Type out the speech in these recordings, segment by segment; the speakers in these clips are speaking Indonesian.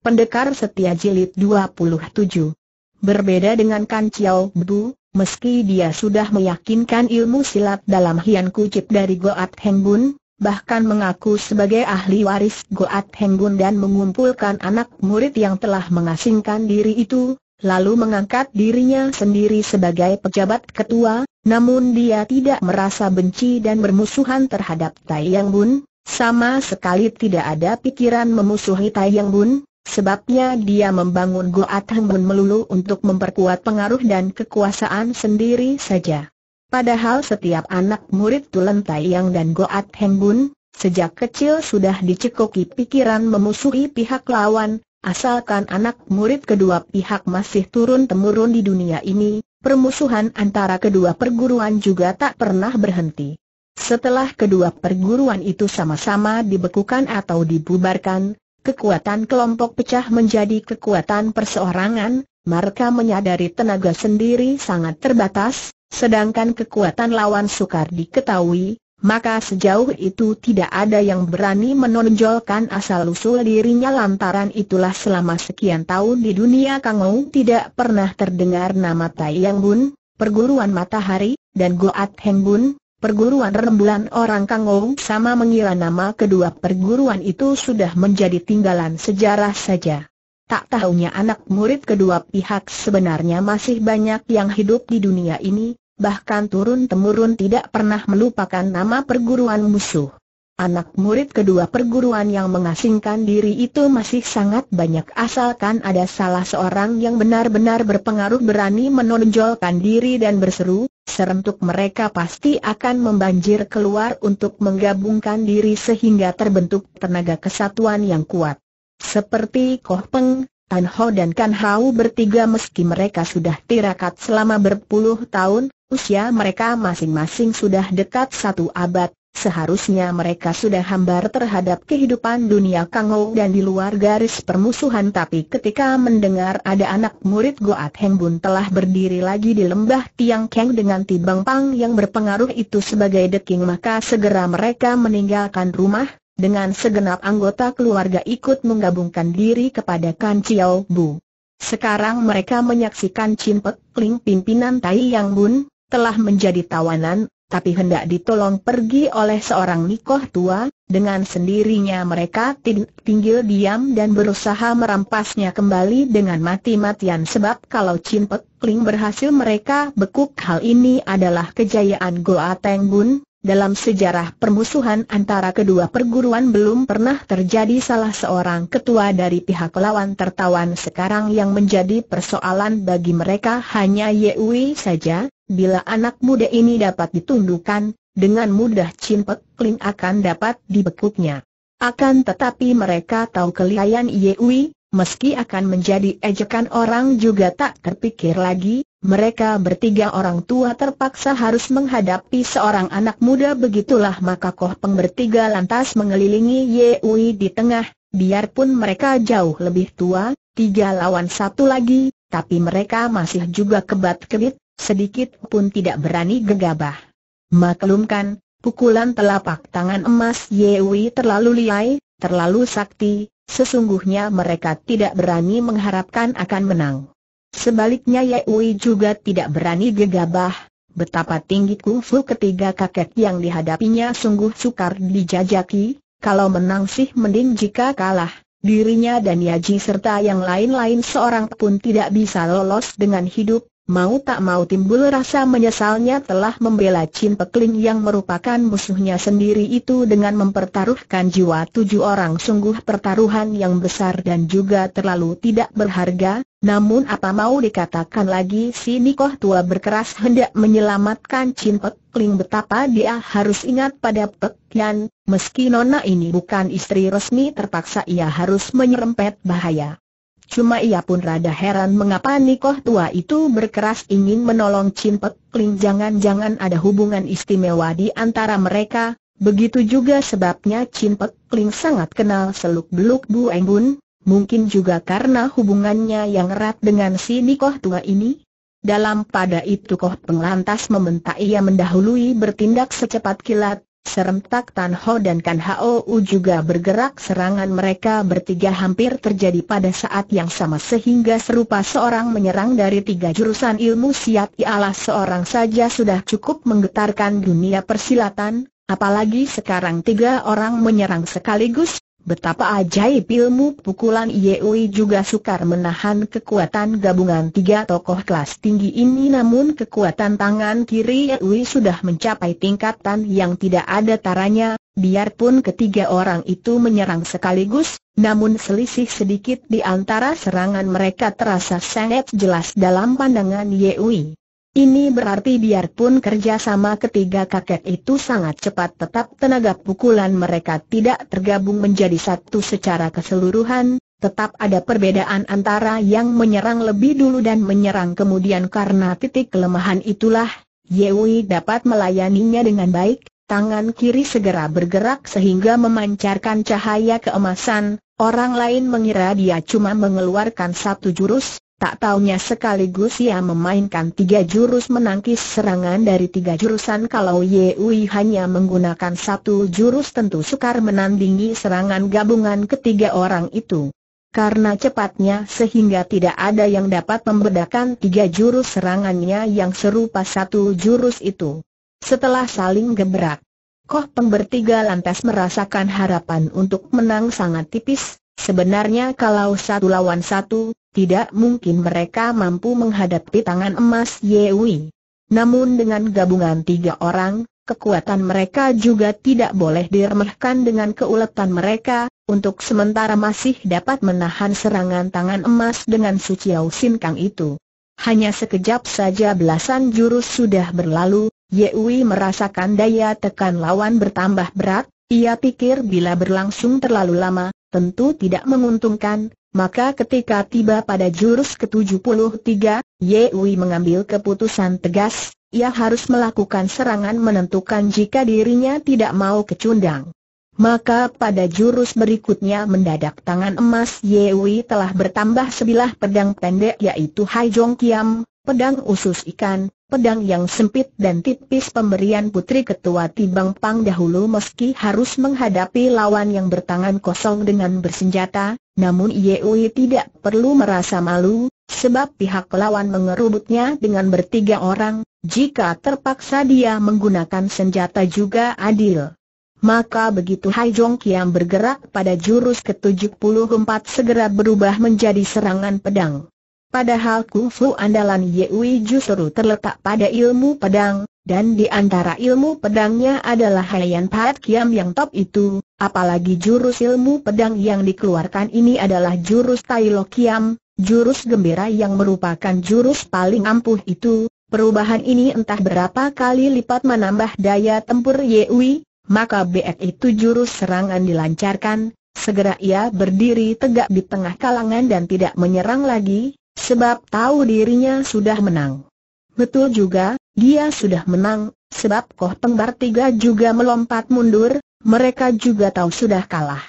Pendekar Setia Jilid 27 Berbeda dengan Kan Chiao Bu, meski dia sudah meyakinkan ilmu silat dalam Hian Kucip dari Goat Hengbun, bahkan mengaku sebagai ahli waris Goat Hengbun dan mengumpulkan anak murid yang telah mengasingkan diri itu, lalu mengangkat dirinya sendiri sebagai pejabat ketua, namun dia tidak merasa benci dan bermusuhan terhadap Tai Yang Bun, sama sekali tidak ada pikiran memusuhi Tai Yang Bun, Sebabnya dia membangun Goa Tenggun melulu untuk memperkuat pengaruh dan kekuasaan sendiri saja. Padahal setiap anak murid Tulen Taiyang dan Goat Hengbun, sejak kecil sudah dicekoki pikiran memusuhi pihak lawan, asalkan anak murid kedua pihak masih turun-temurun di dunia ini, permusuhan antara kedua perguruan juga tak pernah berhenti. Setelah kedua perguruan itu sama-sama dibekukan atau dibubarkan, Kekuatan kelompok pecah menjadi kekuatan perseorangan, mereka menyadari tenaga sendiri sangat terbatas, sedangkan kekuatan lawan sukar diketahui, maka sejauh itu tidak ada yang berani menonjolkan asal-usul dirinya lantaran itulah selama sekian tahun di dunia Kangou tidak pernah terdengar nama Tai Yang Bun, perguruan matahari, dan Goat Heng Bun, Perguruan rembulan orang Kangou sama mengira nama kedua perguruan itu sudah menjadi tinggalan sejarah saja. Tak tahunya anak murid kedua pihak sebenarnya masih banyak yang hidup di dunia ini, bahkan turun-temurun tidak pernah melupakan nama perguruan musuh. Anak murid kedua perguruan yang mengasingkan diri itu masih sangat banyak asalkan ada salah seorang yang benar-benar berpengaruh berani menonjolkan diri dan berseru, serentuk mereka pasti akan membanjir keluar untuk menggabungkan diri sehingga terbentuk tenaga kesatuan yang kuat. Seperti Koh Peng, Tan Ho dan Kan Hau bertiga meski mereka sudah tirakat selama berpuluh tahun, usia mereka masing-masing sudah dekat satu abad, Seharusnya mereka sudah hambar terhadap kehidupan dunia Kangou dan di luar garis permusuhan tapi ketika mendengar ada anak murid Goat Heng Bun telah berdiri lagi di lembah Tiang Keng dengan Tibang Pang yang berpengaruh itu sebagai deking maka segera mereka meninggalkan rumah, dengan segenap anggota keluarga ikut menggabungkan diri kepada Kan Chiao Bu. Sekarang mereka menyaksikan Chin Pek Ling pimpinan Tai Yang Bun, telah menjadi tawanan tapi hendak ditolong pergi oleh seorang nikoh tua, dengan sendirinya mereka tinggal diam dan berusaha merampasnya kembali dengan mati-matian sebab kalau Chin Pek Ling berhasil mereka bekuk hal ini adalah kejayaan Goa Teng Bun, dalam sejarah permusuhan antara kedua perguruan belum pernah terjadi salah seorang ketua dari pihak lawan tertawan sekarang yang menjadi persoalan bagi mereka hanya Yewi saja, bila anak muda ini dapat ditundukkan, dengan mudah Chin Pek Kling akan dapat dibekuknya. Akan tetapi mereka tahu kelihayan Yewi, meski akan menjadi ejekan orang juga tak terpikir lagi, mereka bertiga orang tua terpaksa harus menghadapi seorang anak muda begitulah maka Koh Peng bertiga lantas mengelilingi Ye Wei di tengah, biarpun mereka jauh lebih tua, tiga lawan satu lagi, tapi mereka masih juga kebat-kebit, sedikit pun tidak berani gegabah. Maklumkan, pukulan telapak tangan emas Ye Wei terlalu liai, terlalu sakti, sesungguhnya mereka tidak berani mengharapkan akan menang. Sebaliknya Yehui juga tidak berani gegabah, Betapa tinggi kungfu ketiga kakek yang dihadapinya sungguh sukar dijajaki, kalau menang sih mending jika kalah, dirinya dan Yaji serta yang lain-lain seorang pun tidak bisa lolos dengan hidup, Mau tak mau timbul rasa menyesalnya telah membela Chin Pekling yang merupakan musuhnya sendiri itu dengan mempertaruhkan jiwa tujuh orang sungguh pertaruhan yang besar dan juga terlalu tidak berharga, namun apa mau dikatakan lagi si Nikoh tua berkeras hendak menyelamatkan Chin Pekling betapa dia harus ingat pada Pekian, meski Nona ini bukan istri resmi terpaksa ia harus menyerempet bahaya. Cuma ia pun rada heran mengapa Nikoh tua itu berkeras ingin menolong Chin Pek Kling jangan-jangan ada hubungan istimewa di antara mereka, begitu juga sebabnya Chin Pek Kling sangat kenal seluk-beluk Bu Eng mungkin juga karena hubungannya yang erat dengan si Nikoh tua ini. Dalam pada itu Koh Peng lantas meminta ia mendahului bertindak secepat kilat, Serentak Tan Ho dan Kan U juga bergerak serangan mereka bertiga hampir terjadi pada saat yang sama sehingga serupa seorang menyerang dari tiga jurusan ilmu siap ialah seorang saja sudah cukup menggetarkan dunia persilatan, apalagi sekarang tiga orang menyerang sekaligus Betapa ajaib ilmu pukulan Yeui juga sukar menahan kekuatan gabungan tiga tokoh kelas tinggi ini namun kekuatan tangan kiri Yeui sudah mencapai tingkatan yang tidak ada taranya, biarpun ketiga orang itu menyerang sekaligus, namun selisih sedikit di antara serangan mereka terasa sangat jelas dalam pandangan Yeui. Ini berarti biarpun kerjasama ketiga kakek itu sangat cepat tetap tenaga pukulan mereka tidak tergabung menjadi satu secara keseluruhan, tetap ada perbedaan antara yang menyerang lebih dulu dan menyerang kemudian karena titik kelemahan itulah, Yewi dapat melayaninya dengan baik, tangan kiri segera bergerak sehingga memancarkan cahaya keemasan, orang lain mengira dia cuma mengeluarkan satu jurus, Tak taunya sekaligus ia memainkan tiga jurus menangkis serangan dari tiga jurusan kalau Ye Ui hanya menggunakan satu jurus tentu sukar menandingi serangan gabungan ketiga orang itu. Karena cepatnya sehingga tidak ada yang dapat membedakan tiga jurus serangannya yang serupa satu jurus itu. Setelah saling gebrak, Koh Peng bertiga lantas merasakan harapan untuk menang sangat tipis, Sebenarnya kalau satu lawan satu, tidak mungkin mereka mampu menghadapi tangan emas Yewi. Namun dengan gabungan tiga orang, kekuatan mereka juga tidak boleh diremehkan dengan keuletan mereka, untuk sementara masih dapat menahan serangan tangan emas dengan si Chiao Kang itu. Hanya sekejap saja belasan jurus sudah berlalu, Yewi merasakan daya tekan lawan bertambah berat, ia pikir bila berlangsung terlalu lama, tentu tidak menguntungkan, maka ketika tiba pada jurus ke-73, Yewi mengambil keputusan tegas, ia harus melakukan serangan menentukan jika dirinya tidak mau kecundang. Maka pada jurus berikutnya mendadak tangan emas Yewi telah bertambah sebilah pedang pendek yaitu Hai Jong Kiam, pedang usus ikan, pedang yang sempit dan tipis pemberian putri ketua Tibang Pang dahulu meski harus menghadapi lawan yang bertangan kosong dengan bersenjata, namun Ui tidak perlu merasa malu, sebab pihak lawan mengerubutnya dengan bertiga orang, jika terpaksa dia menggunakan senjata juga adil. Maka begitu Hai Jong Kiam bergerak pada jurus ke-74 segera berubah menjadi serangan pedang. Padahal kungfu andalan Yewi justru terletak pada ilmu pedang, dan di antara ilmu pedangnya adalah Haiyan Pat Kiam yang top itu, apalagi jurus ilmu pedang yang dikeluarkan ini adalah jurus Tai Lo Kiam, jurus gembira yang merupakan jurus paling ampuh itu, perubahan ini entah berapa kali lipat menambah daya tempur Yewi, maka BF itu jurus serangan dilancarkan, segera ia berdiri tegak di tengah kalangan dan tidak menyerang lagi, sebab tahu dirinya sudah menang. Betul juga, dia sudah menang, sebab Koh Pengbar Tiga juga melompat mundur, mereka juga tahu sudah kalah.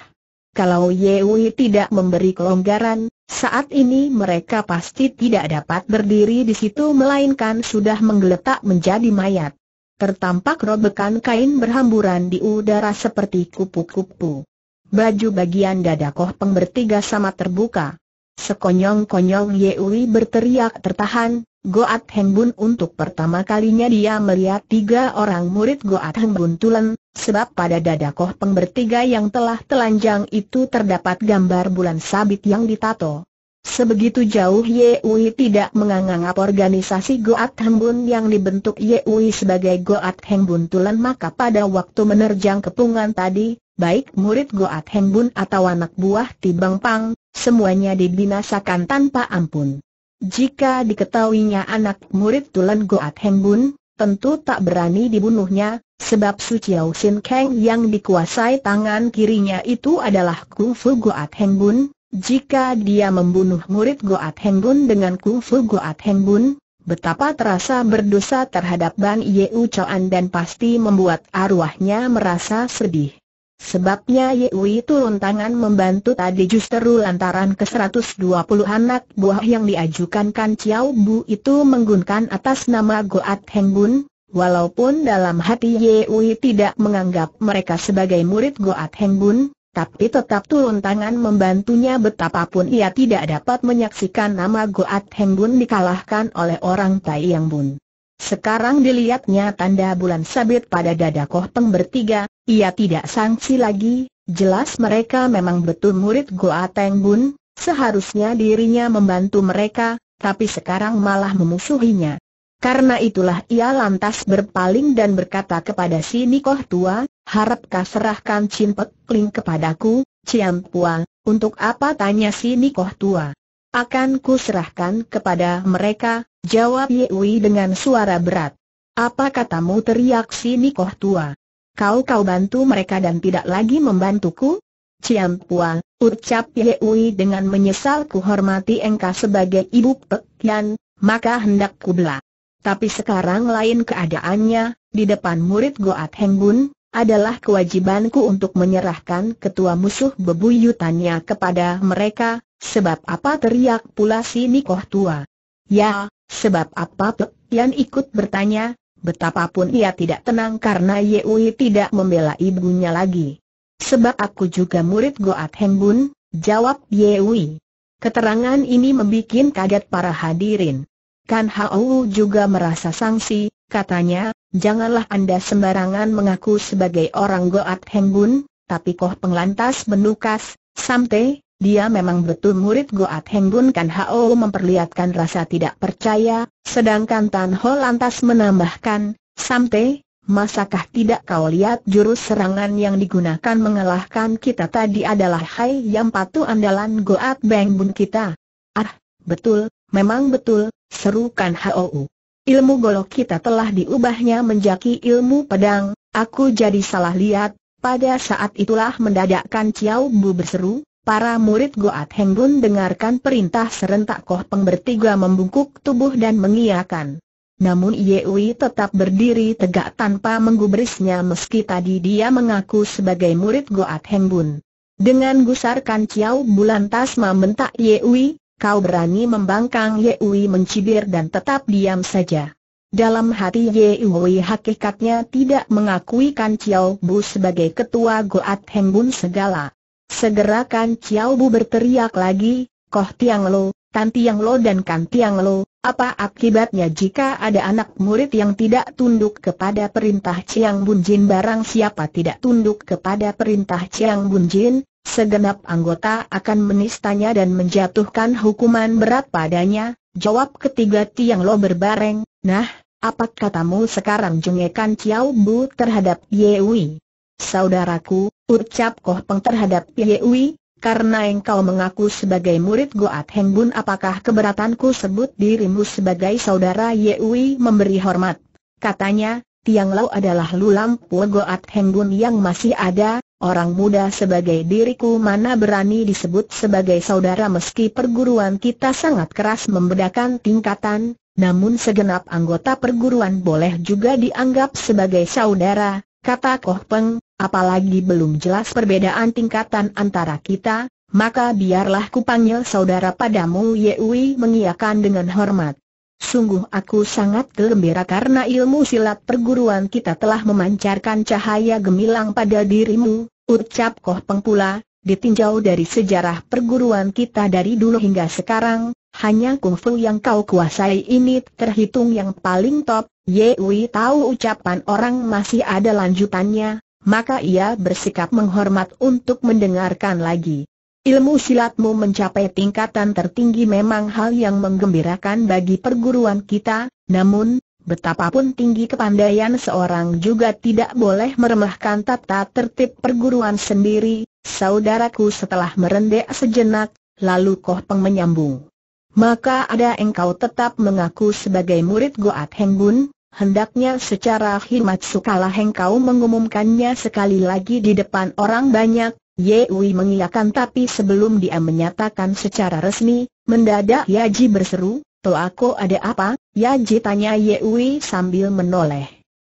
Kalau Yewi tidak memberi kelonggaran, saat ini mereka pasti tidak dapat berdiri di situ melainkan sudah menggeletak menjadi mayat. Tertampak robekan kain berhamburan di udara seperti kupu-kupu. Baju bagian dada Koh Pengbertiga sama terbuka. Sekonyong-konyong Yewi berteriak tertahan, Goat Hengbun untuk pertama kalinya dia melihat tiga orang murid Goat Hengbun tulen, sebab pada dada Koh Peng bertiga yang telah telanjang itu terdapat gambar bulan sabit yang ditato. Sebegitu jauh Yewi tidak menganggap organisasi Goat Hengbun yang dibentuk Yewi sebagai Goat Hengbun Tulen maka pada waktu menerjang kepungan tadi, baik murid Goat Hengbun atau anak buah Tibang Pang, semuanya dibinasakan tanpa ampun. Jika diketahuinya anak murid Tulen Goat Heng Bun, tentu tak berani dibunuhnya, sebab Su Chiao Sin Kang yang dikuasai tangan kirinya itu adalah kungfu Goat Heng Bun. Jika dia membunuh murid Goat Heng Bun dengan kungfu Goat Heng Bun, betapa terasa berdosa terhadap Ban Yeu Chuan dan pasti membuat arwahnya merasa sedih. Sebabnya Ye Wei turun tangan membantu tadi justru lantaran ke 120 anak buah yang diajukan Kan Chiao Bu itu menggunakan atas nama Goat Heng Bun, walaupun dalam hati Ye Wei tidak menganggap mereka sebagai murid Goat Heng Bun, tapi tetap turun tangan membantunya betapapun ia tidak dapat menyaksikan nama Goat Heng Bun dikalahkan oleh orang Tai Yang Bun. Sekarang dilihatnya tanda bulan sabit pada dada Koh Peng bertiga, ia tidak sangsi lagi, jelas mereka memang betul murid Goa Teng Bun, seharusnya dirinya membantu mereka, tapi sekarang malah memusuhinya. Karena itulah ia lantas berpaling dan berkata kepada si Nikoh tua, harapkah serahkan Chin Kling kepadaku, Cian Pua, untuk apa tanya si Nikoh tua. Akan kuserahkan kepada mereka, jawab Yewi dengan suara berat. Apa katamu teriak si Nikoh tua? Kau-kau bantu mereka dan tidak lagi membantuku? Ciam Pua, ucap Yewi dengan menyesal ku hormati engkau sebagai ibu pekian, maka hendak kubelah. Tapi sekarang lain keadaannya, di depan murid Goat Hengbun, adalah kewajibanku untuk menyerahkan ketua musuh bebuyutannya kepada mereka, sebab apa teriak pula si Nikoh tua. Ya, sebab apa Pek Yan ikut bertanya, betapapun ia tidak tenang karena Yeui tidak membela ibunya lagi. Sebab aku juga murid Goat Heng jawab Yeui. Keterangan ini membuat kaget para hadirin. Kan Hau juga merasa sangsi, Katanya, janganlah Anda sembarangan mengaku sebagai orang Goat Henggun, tapi Koh Penglantas menukas, Samte, dia memang betul murid Goat Henggun Kan Hao memperlihatkan rasa tidak percaya, sedangkan Tan Ho lantas menambahkan, Samte, masakah tidak kau lihat jurus serangan yang digunakan mengalahkan kita tadi adalah Hai yang patu andalan Goat Beng Bun kita? Ah, betul, memang betul, serukan H.O.U. Ilmu golok kita telah diubahnya menjadi ilmu pedang, aku jadi salah lihat, pada saat itulah mendadakkan Chiao Bu berseru, para murid Goat Henggun dengarkan perintah serentak Koh Peng bertiga membungkuk tubuh dan mengiakan. Namun Yewi tetap berdiri tegak tanpa menggubrisnya meski tadi dia mengaku sebagai murid Goat Hengbun. Dengan gusarkan Chiao Bu lantas membentak Yewi, Kau berani membangkang Ye Ui mencibir dan tetap diam saja. Dalam hati Ye Ui hakikatnya tidak mengakui Kan Chiao Bu sebagai ketua Goat Hembun segala. Segera Kan Chiao Bu berteriak lagi, Koh Tiang Lo, Tan Tiang Lo dan Kan Tiang Lo, apa akibatnya jika ada anak murid yang tidak tunduk kepada perintah Chiang Bun Jin barang siapa tidak tunduk kepada perintah Chiang Bun Jin, segenap anggota akan menistanya dan menjatuhkan hukuman berat padanya, jawab ketiga Tiang Lo berbareng, nah, apa katamu sekarang jengekan Chiao Bu terhadap Yewi? Saudaraku, ucap Koh Peng terhadap Yewi, karena engkau mengaku sebagai murid Goat Heng Bun apakah keberatanku sebut dirimu sebagai saudara Yewi memberi hormat? Katanya, Tiang lo adalah lulam Pua Goat Heng Bun yang masih ada, Orang muda sebagai diriku mana berani disebut sebagai saudara meski perguruan kita sangat keras membedakan tingkatan, namun segenap anggota perguruan boleh juga dianggap sebagai saudara, kata Koh Peng, apalagi belum jelas perbedaan tingkatan antara kita, maka biarlah kupanggil saudara padamu Yewi mengiakan dengan hormat. Sungguh aku sangat gembira karena ilmu silat perguruan kita telah memancarkan cahaya gemilang pada dirimu, ucap Koh Peng pula, ditinjau dari sejarah perguruan kita dari dulu hingga sekarang, hanya kungfu yang kau kuasai ini terhitung yang paling top, Ye Wei tahu ucapan orang masih ada lanjutannya, maka ia bersikap menghormat untuk mendengarkan lagi. Ilmu silatmu mencapai tingkatan tertinggi memang hal yang menggembirakan bagi perguruan kita, namun, betapapun tinggi kepandaian seorang juga tidak boleh meremehkan tata tertib perguruan sendiri, saudaraku setelah merendek sejenak, lalu Koh Peng menyambung. Maka ada engkau tetap mengaku sebagai murid Goat Heng Bun, hendaknya secara khidmat sukalah engkau mengumumkannya sekali lagi di depan orang banyak, Yewi mengiyakan tapi sebelum dia menyatakan secara resmi, mendadak Yaji berseru, aku ada apa? Yaji tanya Yewi sambil menoleh.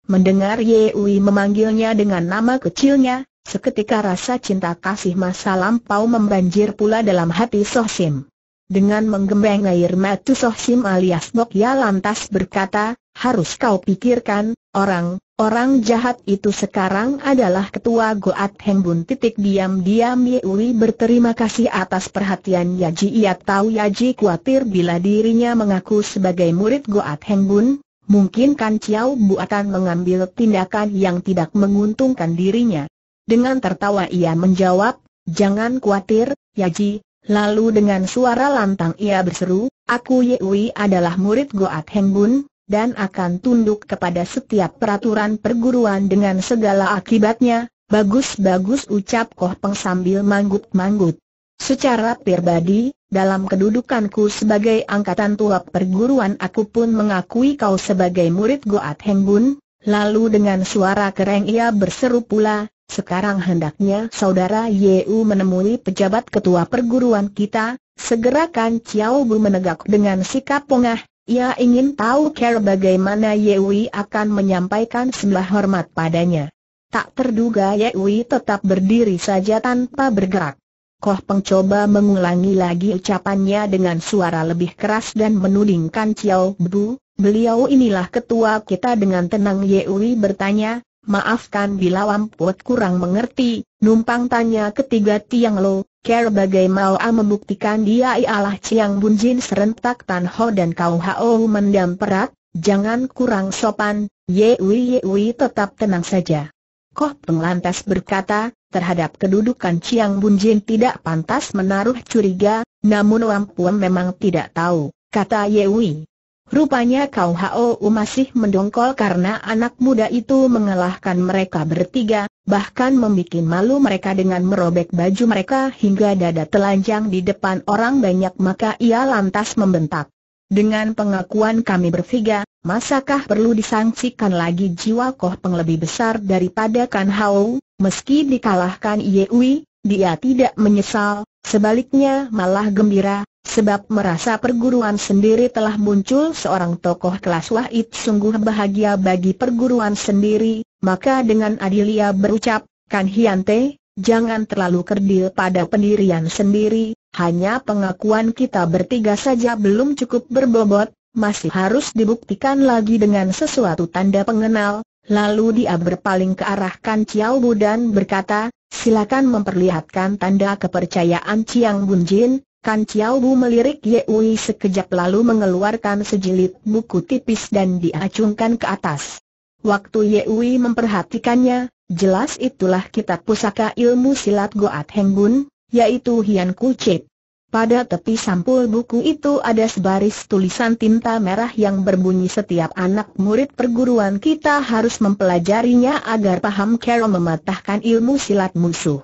Mendengar Yewi memanggilnya dengan nama kecilnya, seketika rasa cinta kasih masa lampau membanjir pula dalam hati Sohsim. Dengan menggembeng air mata Sohsim alias Bok Ya lantas berkata, harus kau pikirkan, orang, Orang jahat itu sekarang adalah ketua Goat Hengbun. Titik diam-diam Yewi berterima kasih atas perhatian Yaji. Ia tahu Yaji khawatir bila dirinya mengaku sebagai murid Goat Hengbun, mungkin Kan Chiao Bu akan mengambil tindakan yang tidak menguntungkan dirinya. Dengan tertawa ia menjawab, jangan khawatir, Yaji. Lalu dengan suara lantang ia berseru, aku Yewi adalah murid Goat Hengbun, dan akan tunduk kepada setiap peraturan perguruan dengan segala akibatnya, bagus-bagus ucap Koh Peng sambil manggut-manggut. Secara pribadi, dalam kedudukanku sebagai angkatan tua perguruan aku pun mengakui kau sebagai murid Goat Heng Bun. lalu dengan suara kereng ia berseru pula, sekarang hendaknya saudara Yeu menemui pejabat ketua perguruan kita, segerakan Ciao Bu menegak dengan sikap pongah, ia ingin tahu cara bagaimana Yewi akan menyampaikan sembah hormat padanya. Tak terduga Yewi tetap berdiri saja tanpa bergerak. Koh Peng coba mengulangi lagi ucapannya dengan suara lebih keras dan menudingkan Ciao Bu, beliau inilah ketua kita dengan tenang Yewi bertanya, Maafkan bila Wampuat kurang mengerti, numpang tanya ketiga Tiang Lo, Ker bagai A membuktikan dia ialah Ciang Bunjin serentak Tan Ho dan Kau Hao mendam perak, jangan kurang sopan, Ye Yewi tetap tenang saja. Koh Peng lantas berkata, terhadap kedudukan Ciang Bunjin tidak pantas menaruh curiga, namun Lampuan memang tidak tahu, kata Yewi. Rupanya kau Hou masih mendongkol karena anak muda itu mengalahkan mereka bertiga, bahkan membuat malu mereka dengan merobek baju mereka hingga dada telanjang di depan orang banyak maka ia lantas membentak. Dengan pengakuan kami bertiga, masakah perlu disangsikan lagi jiwa koh peng besar daripada Kan Hao, meski dikalahkan Yewi, dia tidak menyesal, sebaliknya malah gembira, Sebab merasa perguruan sendiri telah muncul seorang tokoh kelas wahid sungguh bahagia bagi perguruan sendiri, maka dengan Adilia berucap, Kan Hiante, jangan terlalu kerdil pada pendirian sendiri, hanya pengakuan kita bertiga saja belum cukup berbobot, masih harus dibuktikan lagi dengan sesuatu tanda pengenal, Lalu dia berpaling ke arah Kan Chiao Bu dan berkata, silakan memperlihatkan tanda kepercayaan Chiang Jin. Kan Chiao Bu melirik Ye Yehui sekejap lalu mengeluarkan sejilid buku tipis dan diacungkan ke atas. Waktu Ye Yehui memperhatikannya, jelas itulah kitab pusaka ilmu silat Goat Heng Bun, yaitu Hian Kucip. Pada tepi sampul buku itu ada sebaris tulisan tinta merah yang berbunyi setiap anak murid perguruan kita harus mempelajarinya agar paham cara mematahkan ilmu silat musuh.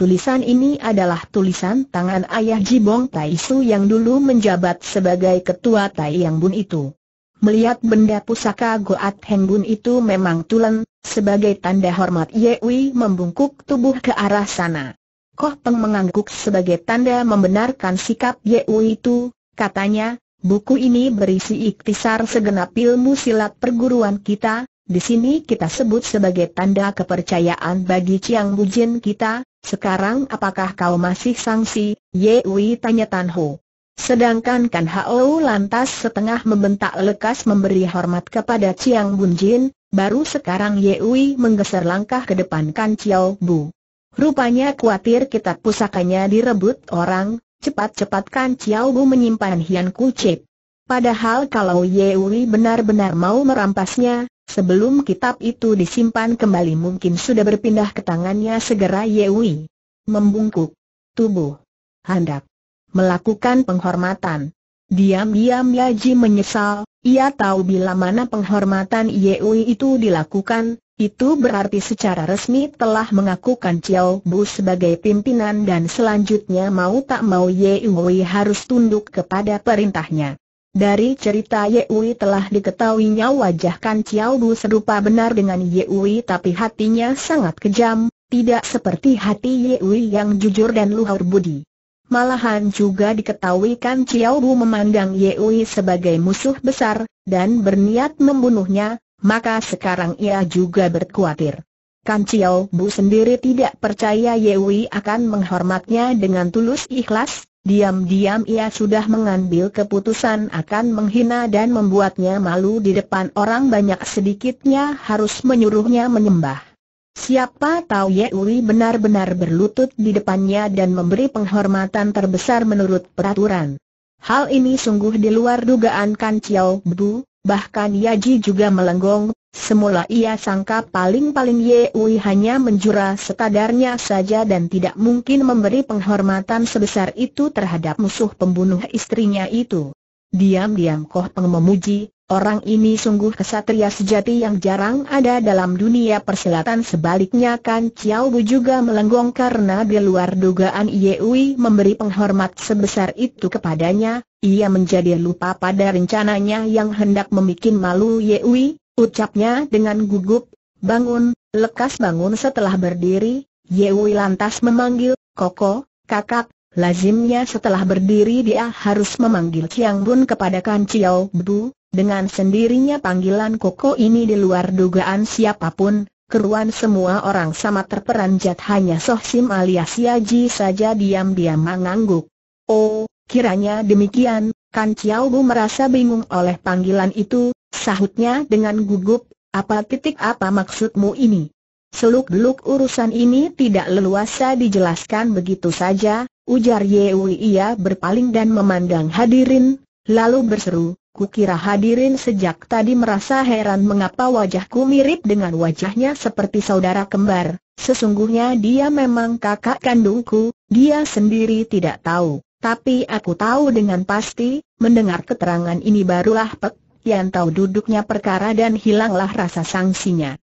Tulisan ini adalah tulisan tangan ayah Jibong Tai Su yang dulu menjabat sebagai ketua Tai Yang Bun itu. Melihat benda pusaka Goat Heng Bun itu memang tulen, sebagai tanda hormat Ye Wei membungkuk tubuh ke arah sana. Koh Peng mengangguk sebagai tanda membenarkan sikap Ye Wei itu, katanya, buku ini berisi ikhtisar segenap ilmu silat perguruan kita, di sini kita sebut sebagai tanda kepercayaan bagi Chiang Bujin kita, sekarang apakah kau masih sangsi, Ye Wei tanya Tan Ho. Sedangkan Kan Hao lantas setengah membentak lekas memberi hormat kepada Chiang Bujin, baru sekarang Ye Wei menggeser langkah ke depan Kan Chiao Bu. Rupanya khawatir kitab pusakanya direbut orang, cepat-cepat Kan Chiao Bu menyimpan Hian Kucip. Padahal kalau Ye Wei benar-benar mau merampasnya, Sebelum kitab itu disimpan kembali mungkin sudah berpindah ke tangannya segera Yewi. Membungkuk. Tubuh. Handak. Melakukan penghormatan. Diam-diam Yaji menyesal, ia tahu bila mana penghormatan Yewi itu dilakukan, itu berarti secara resmi telah mengakukan Chiao Bu sebagai pimpinan dan selanjutnya mau tak mau Yewi harus tunduk kepada perintahnya. Dari cerita Wei telah diketahuinya wajah Kan Chiao Bu serupa benar dengan Wei, tapi hatinya sangat kejam, tidak seperti hati Wei yang jujur dan luhur budi. Malahan juga diketahui Kan Chiao Bu memandang Wei sebagai musuh besar, dan berniat membunuhnya, maka sekarang ia juga berkuatir. Kan Chiao Bu sendiri tidak percaya Wei akan menghormatnya dengan tulus ikhlas, Diam-diam ia sudah mengambil keputusan akan menghina dan membuatnya malu di depan orang banyak sedikitnya harus menyuruhnya menyembah. Siapa tahu Yeuri benar-benar berlutut di depannya dan memberi penghormatan terbesar menurut peraturan. Hal ini sungguh di luar dugaan Kan Chiao Bu, Bahkan Yaji juga melenggong, semula ia sangka paling-paling Yeui hanya menjura sekadarnya saja dan tidak mungkin memberi penghormatan sebesar itu terhadap musuh pembunuh istrinya itu. Diam-diam Koh Peng memuji, Orang ini sungguh kesatria sejati yang jarang ada dalam dunia perselatan. sebaliknya kan Chiao Bu juga melenggong karena di luar dugaan Yewi memberi penghormat sebesar itu kepadanya, ia menjadi lupa pada rencananya yang hendak memikin malu Yewi, ucapnya dengan gugup, bangun, lekas bangun setelah berdiri, Yewi lantas memanggil, koko, kakak, lazimnya setelah berdiri dia harus memanggil Ciang Bun kepada kan Chiao Bu, dengan sendirinya panggilan Koko ini di luar dugaan siapapun, keruan semua orang sama terperanjat hanya Soh Sim alias Yaji saja diam-diam mengangguk. Oh, kiranya demikian, Kan Chiao Bu merasa bingung oleh panggilan itu, sahutnya dengan gugup, apa titik apa maksudmu ini? Seluk-beluk urusan ini tidak leluasa dijelaskan begitu saja, ujar Yewi ia berpaling dan memandang hadirin, lalu berseru, Kukira hadirin sejak tadi merasa heran mengapa wajahku mirip dengan wajahnya seperti saudara kembar. Sesungguhnya dia memang kakak kandungku, dia sendiri tidak tahu. Tapi aku tahu dengan pasti, mendengar keterangan ini barulah Pek yang tahu duduknya perkara dan hilanglah rasa sanksinya.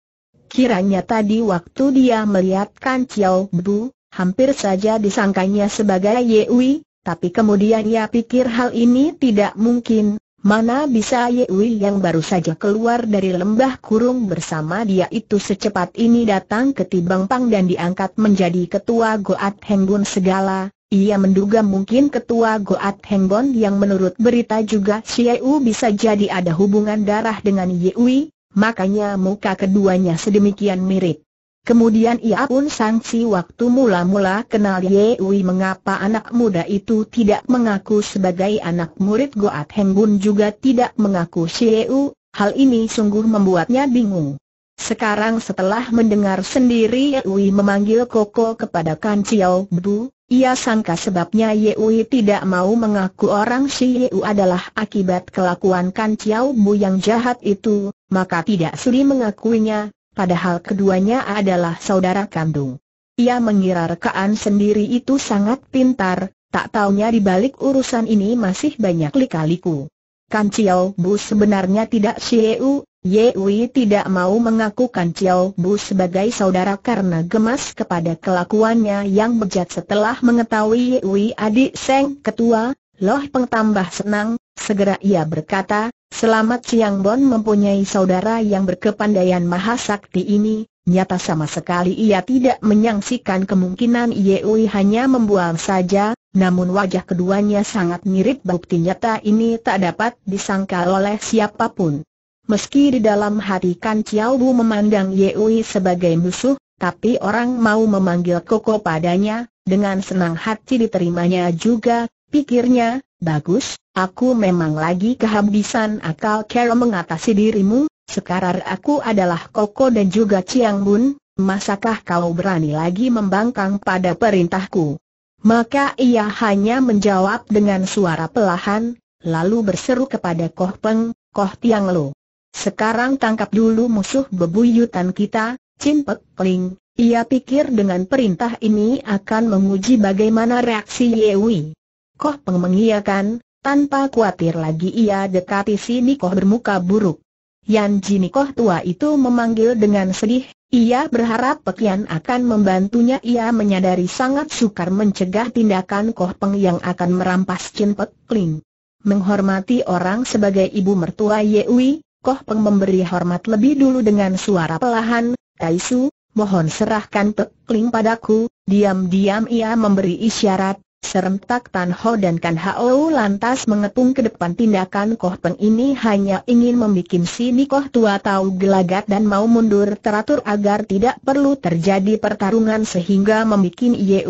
Kiranya tadi waktu dia melihat Kan Chiao Bu, hampir saja disangkanya sebagai Yewi, tapi kemudian ia pikir hal ini tidak mungkin, Mana bisa Ye Wil yang baru saja keluar dari lembah kurung bersama dia itu secepat ini datang ke Tibang Pang dan diangkat menjadi ketua Goat Henggun segala, ia menduga mungkin ketua Goat Henggon yang menurut berita juga Xiu bisa jadi ada hubungan darah dengan Ye Wil, makanya muka keduanya sedemikian mirip. Kemudian ia pun sangsi waktu mula-mula kenal Ye Wei mengapa anak muda itu tidak mengaku sebagai anak murid Goat Heng Bun juga tidak mengaku Xieu, hal ini sungguh membuatnya bingung. Sekarang setelah mendengar sendiri Ye Wei memanggil Koko kepada Kan Chiao Bu, ia sangka sebabnya Ye Wei tidak mau mengaku orang Xieu adalah akibat kelakuan Kan Chiao Bu yang jahat itu, maka tidak sudi mengakuinya, padahal keduanya adalah saudara kandung. Ia mengira rekaan sendiri itu sangat pintar, tak taunya di balik urusan ini masih banyak likaliku. liku Kan Chiao Bu sebenarnya tidak Xieu, Yeui tidak mau mengaku Kan Chiao Bu sebagai saudara karena gemas kepada kelakuannya yang bejat setelah mengetahui Yeui adik Seng ketua, Loh Peng tambah senang, segera ia berkata, Selamat Siang Bon mempunyai saudara yang berkepandaian mahasakti ini, nyata sama sekali ia tidak menyangsikan kemungkinan Yeui hanya membuang saja, namun wajah keduanya sangat mirip bukti nyata ini tak dapat disangka oleh siapapun. Meski di dalam hati Kan Chiao Bu memandang Yeui sebagai musuh, tapi orang mau memanggil Koko padanya, dengan senang hati diterimanya juga, pikirnya, Bagus, aku memang lagi kehabisan akal cara mengatasi dirimu, sekarang aku adalah Koko dan juga Chiang Bun, masakah kau berani lagi membangkang pada perintahku? Maka ia hanya menjawab dengan suara pelahan, lalu berseru kepada Koh Peng, Koh Tiang Lo. Sekarang tangkap dulu musuh bebuyutan kita, Chin Pek Kling, ia pikir dengan perintah ini akan menguji bagaimana reaksi Yewi. Koh Peng mengiakan, tanpa khawatir lagi ia dekati si Nikoh bermuka buruk. Yan Nikoh tua itu memanggil dengan sedih, ia berharap Pekian akan membantunya ia menyadari sangat sukar mencegah tindakan Koh Peng yang akan merampas Chin Pek Ling. Menghormati orang sebagai ibu mertua Ye Yewi, Koh Peng memberi hormat lebih dulu dengan suara pelahan, Taisu, mohon serahkan Pek Ling padaku, diam-diam ia memberi isyarat, Serentak Tan Ho dan Kan Hao lantas mengepung ke depan tindakan Koh Peng ini hanya ingin membuat si Nikoh tua tahu gelagat dan mau mundur teratur agar tidak perlu terjadi pertarungan sehingga membuat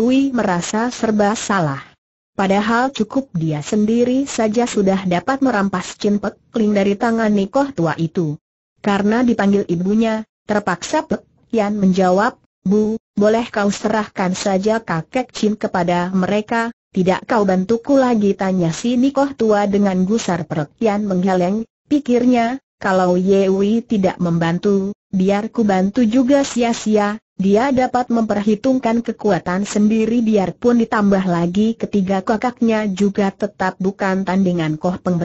Wei merasa serba salah. Padahal cukup dia sendiri saja sudah dapat merampas Chin Pek Ling dari tangan Nikoh tua itu. Karena dipanggil ibunya, terpaksa Pek Yan menjawab, Bu, boleh kau serahkan saja kakek Chin kepada mereka, tidak kau bantuku lagi tanya si Nikoh tua dengan gusar perkian menggeleng, pikirnya, kalau Yewi tidak membantu, biar ku bantu juga sia-sia, dia dapat memperhitungkan kekuatan sendiri biarpun ditambah lagi ketiga kakaknya juga tetap bukan tandingan Koh Peng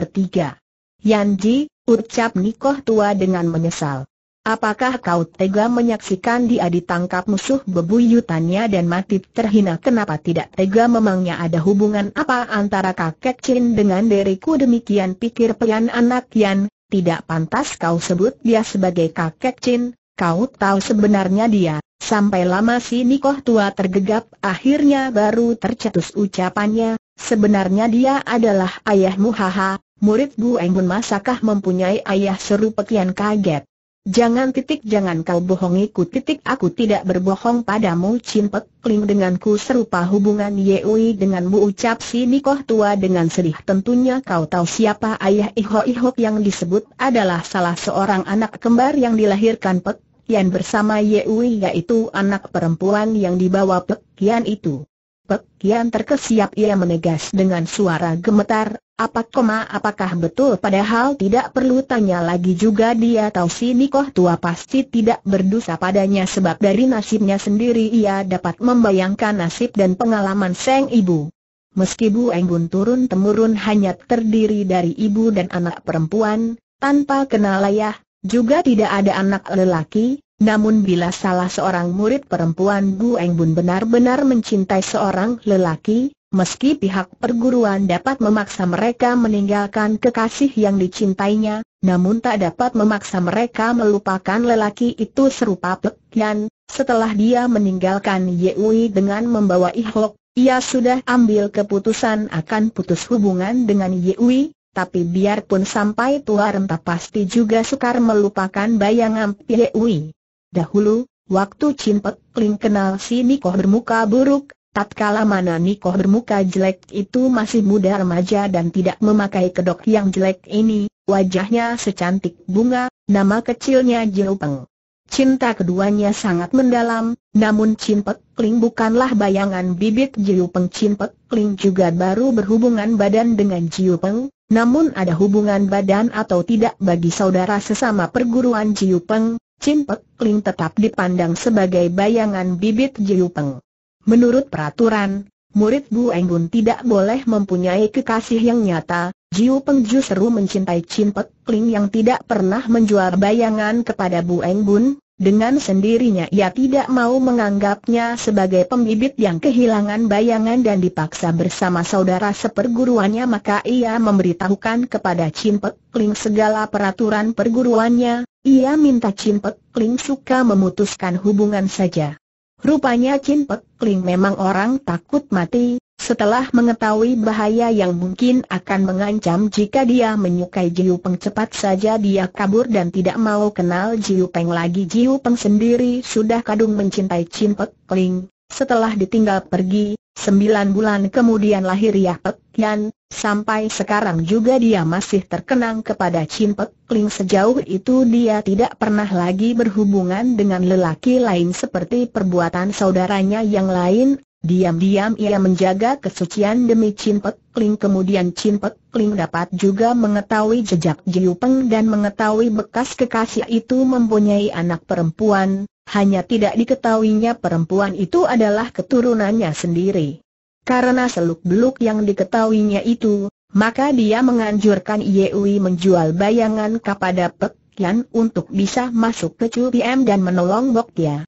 Yanji, ucap Nikoh tua dengan menyesal. Apakah kau tega menyaksikan dia ditangkap musuh bebuyutannya dan mati terhina? Kenapa tidak tega memangnya ada hubungan apa antara kakek Chin dengan diriku? Demikian pikir pian anak Yan, tidak pantas kau sebut dia sebagai kakek Chin, kau tahu sebenarnya dia. Sampai lama si Nikoh tua tergegap akhirnya baru tercetus ucapannya, sebenarnya dia adalah ayahmu haha, murid Bu Engbun masakah mempunyai ayah seru pekian kaget. Jangan titik jangan kau bohongiku titik aku tidak berbohong padamu cimpek kling denganku serupa hubungan dengan dengan ucap si Nikoh tua dengan sedih tentunya kau tahu siapa ayah Iho Ihok yang disebut adalah salah seorang anak kembar yang dilahirkan Pek Yan bersama Yeui yaitu anak perempuan yang dibawa Pek Yan itu. Pek kian terkesiap ia menegas dengan suara gemetar, apa apakah betul padahal tidak perlu tanya lagi juga dia tahu si Nikoh tua pasti tidak berdosa padanya sebab dari nasibnya sendiri ia dapat membayangkan nasib dan pengalaman seng ibu. Meski Bu Enggun turun-temurun hanya terdiri dari ibu dan anak perempuan, tanpa kenal ayah, juga tidak ada anak lelaki, namun bila salah seorang murid perempuan Bu Eng Bun benar-benar mencintai seorang lelaki, meski pihak perguruan dapat memaksa mereka meninggalkan kekasih yang dicintainya, namun tak dapat memaksa mereka melupakan lelaki itu serupa Pek Yan. Setelah dia meninggalkan Yeui dengan membawa Ihok, ia sudah ambil keputusan akan putus hubungan dengan Yeui, tapi biarpun sampai tua renta pasti juga sukar melupakan bayangan Yeui. Dahulu, waktu Cimpek Kling kenal si Niko bermuka buruk, tatkala mana Niko bermuka jelek itu masih muda remaja dan tidak memakai kedok yang jelek ini, wajahnya secantik bunga, nama kecilnya Jeopeng. Cinta keduanya sangat mendalam, namun Chin Pek Kling bukanlah bayangan bibit Jiu Peng Chin Kling juga baru berhubungan badan dengan Jiu namun ada hubungan badan atau tidak bagi saudara sesama perguruan Jiu Cimpek Kling tetap dipandang sebagai bayangan bibit Jiupeng. Menurut peraturan, murid Bu Enggun tidak boleh mempunyai kekasih yang nyata, Jiupeng justru mencintai Cimpek Kling yang tidak pernah menjual bayangan kepada Bu Enggun, dengan sendirinya ia tidak mau menganggapnya sebagai pembibit yang kehilangan bayangan dan dipaksa bersama saudara seperguruannya maka ia memberitahukan kepada Chin Pek segala peraturan perguruannya, ia minta Chin Pek Kling suka memutuskan hubungan saja. Rupanya Chin Pek Kling memang orang takut mati, setelah mengetahui bahaya yang mungkin akan mengancam jika dia menyukai Jiu Peng cepat saja dia kabur dan tidak mau kenal Jiu Peng lagi Jiu Peng sendiri sudah kadung mencintai Chin Pek Kling, setelah ditinggal pergi, Sembilan bulan kemudian lahir Yah Pek Yan, sampai sekarang juga dia masih terkenang kepada Chin Pek Ling sejauh itu dia tidak pernah lagi berhubungan dengan lelaki lain seperti perbuatan saudaranya yang lain, Diam-diam ia menjaga kesucian demi Chin Pek Ling kemudian Chin Pek Ling dapat juga mengetahui jejak Jiu Peng dan mengetahui bekas kekasih itu mempunyai anak perempuan, hanya tidak diketahuinya perempuan itu adalah keturunannya sendiri. Karena seluk-beluk yang diketahuinya itu, maka dia menganjurkan Yewi menjual bayangan kepada Pek Yan untuk bisa masuk ke Chu dan menolong Bok Tia.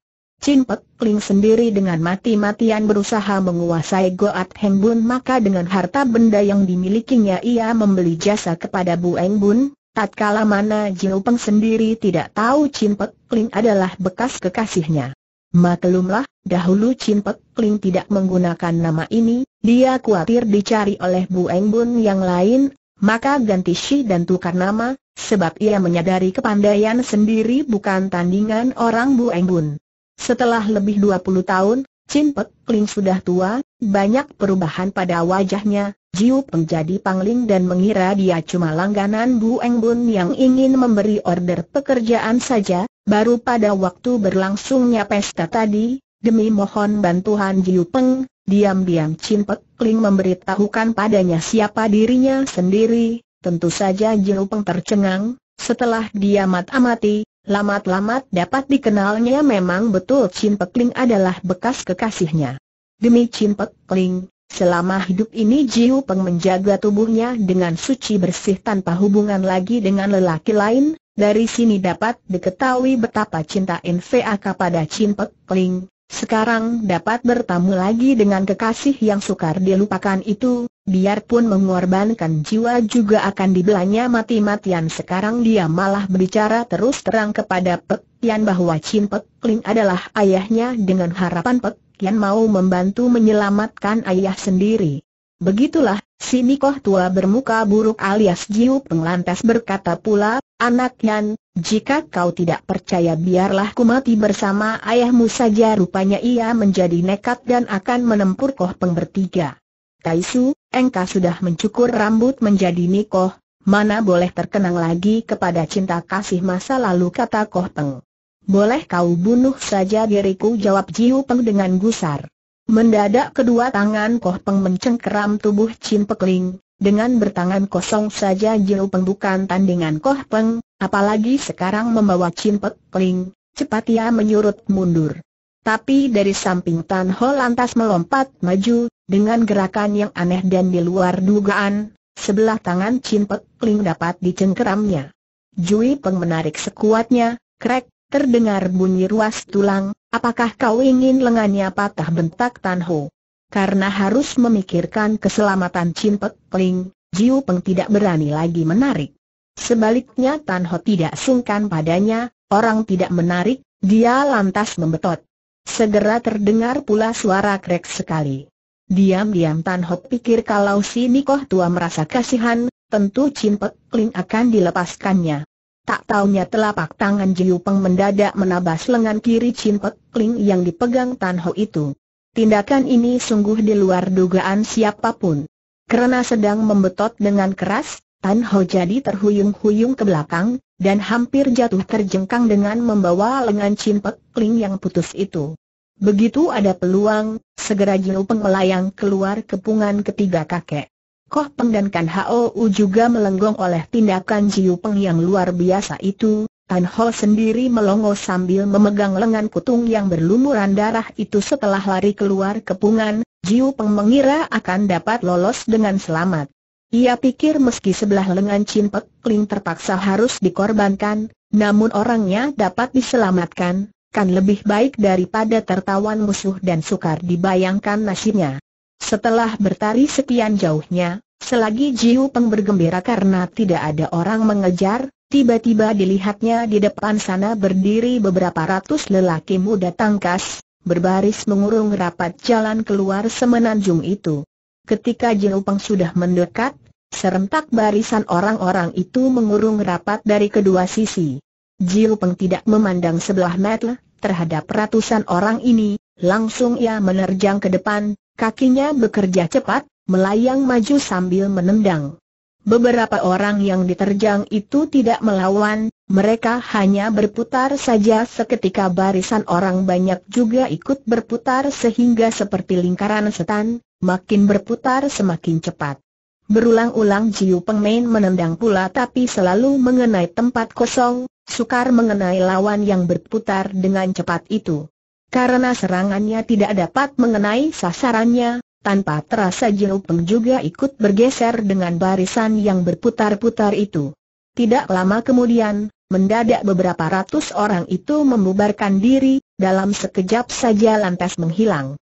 Chin Pek Ling sendiri dengan mati-matian berusaha menguasai Goat Heng Bun maka dengan harta benda yang dimilikinya ia membeli jasa kepada Bu Eng Bun, tatkala mana Jiu Peng sendiri tidak tahu Chin Pek Ling adalah bekas kekasihnya. Maklumlah, dahulu Chin Pek Ling tidak menggunakan nama ini, dia khawatir dicari oleh Bu Eng Bun yang lain, maka ganti Shi dan tukar nama, sebab ia menyadari kepandaian sendiri bukan tandingan orang Bu Eng Bun. Setelah lebih 20 tahun, Chin Pek Ling sudah tua, banyak perubahan pada wajahnya, Jiu menjadi pangling dan mengira dia cuma langganan Bu Eng Bun yang ingin memberi order pekerjaan saja, baru pada waktu berlangsungnya pesta tadi, demi mohon bantuan Jiu Peng, diam-diam Chin Pek Ling memberitahukan padanya siapa dirinya sendiri, tentu saja Jiu Peng tercengang, setelah dia mat-amati, Lamat-lamat dapat dikenalnya memang betul Chin Pek Ling adalah bekas kekasihnya. Demi Chin Pek Ling, selama hidup ini Jiu Peng menjaga tubuhnya dengan suci bersih tanpa hubungan lagi dengan lelaki lain, dari sini dapat diketahui betapa cinta NVA kepada Chin Pek Ling, sekarang dapat bertamu lagi dengan kekasih yang sukar dilupakan itu, biarpun mengorbankan jiwa juga akan dibelanya mati-matian sekarang dia malah berbicara terus terang kepada Pek Tian bahwa Chin Pek Ling adalah ayahnya dengan harapan Pek Tian mau membantu menyelamatkan ayah sendiri. Begitulah, si Nikoh tua bermuka buruk alias Jiu Peng berkata pula, Anak Yan, jika kau tidak percaya biarlah ku mati bersama ayahmu saja Rupanya ia menjadi nekat dan akan menempur Koh Peng bertiga Kaisu, engkau sudah mencukur rambut menjadi nikoh, mana boleh terkenang lagi kepada cinta kasih masa lalu kata Koh Peng. Boleh kau bunuh saja diriku jawab Jiu Peng dengan gusar. Mendadak kedua tangan Koh Peng mencengkeram tubuh Chin Pekling, dengan bertangan kosong saja Jiu Peng bukan tandingan Koh Peng, apalagi sekarang membawa Chin Pekling, cepat ia menyurut mundur. Tapi dari samping Tan Ho lantas melompat maju, dengan gerakan yang aneh dan di luar dugaan, sebelah tangan Chin Pek Ling dapat dicengkeramnya. Jui Peng menarik sekuatnya, krek, terdengar bunyi ruas tulang, apakah kau ingin lengannya patah bentak Tan Ho? Karena harus memikirkan keselamatan Chin Pek Ling, Jiu Peng tidak berani lagi menarik. Sebaliknya Tan Ho tidak sungkan padanya, orang tidak menarik, dia lantas membetot. Segera terdengar pula suara krek sekali. Diam-diam Tan Hok pikir kalau si Nikoh tua merasa kasihan, tentu Chin Pek Ling akan dilepaskannya. Tak tahunya telapak tangan Jiu Peng mendadak menabas lengan kiri Chin Pek Ling yang dipegang Tan Ho itu. Tindakan ini sungguh di luar dugaan siapapun. Karena sedang membetot dengan keras, Tan Ho jadi terhuyung-huyung ke belakang, dan hampir jatuh terjengkang dengan membawa lengan Chin Pek Ling yang putus itu. Begitu ada peluang, segera Jiu Peng melayang keluar kepungan ketiga kakek. Koh Peng dan Kan Hao U juga melenggong oleh tindakan Jiu Peng yang luar biasa itu, Tan Ho sendiri melongo sambil memegang lengan kutung yang berlumuran darah itu setelah lari keluar kepungan, Jiu Peng mengira akan dapat lolos dengan selamat. Ia pikir meski sebelah lengan Chin Pek Kling terpaksa harus dikorbankan, namun orangnya dapat diselamatkan, akan lebih baik daripada tertawan musuh dan sukar dibayangkan nasibnya. Setelah bertari sekian jauhnya, selagi Jiu Peng bergembira karena tidak ada orang mengejar, tiba-tiba dilihatnya di depan sana berdiri beberapa ratus lelaki muda tangkas, berbaris mengurung rapat jalan keluar semenanjung itu. Ketika Jiu Peng sudah mendekat, serentak barisan orang-orang itu mengurung rapat dari kedua sisi. Jiu Peng tidak memandang sebelah mata, terhadap ratusan orang ini, langsung ia menerjang ke depan, kakinya bekerja cepat, melayang maju sambil menendang. Beberapa orang yang diterjang itu tidak melawan, mereka hanya berputar saja seketika barisan orang banyak juga ikut berputar sehingga seperti lingkaran setan, makin berputar semakin cepat. Berulang-ulang Jiu Main menendang pula tapi selalu mengenai tempat kosong, sukar mengenai lawan yang berputar dengan cepat itu. Karena serangannya tidak dapat mengenai sasarannya, tanpa terasa Peng juga ikut bergeser dengan barisan yang berputar-putar itu. Tidak lama kemudian, mendadak beberapa ratus orang itu membubarkan diri, dalam sekejap saja lantas menghilang.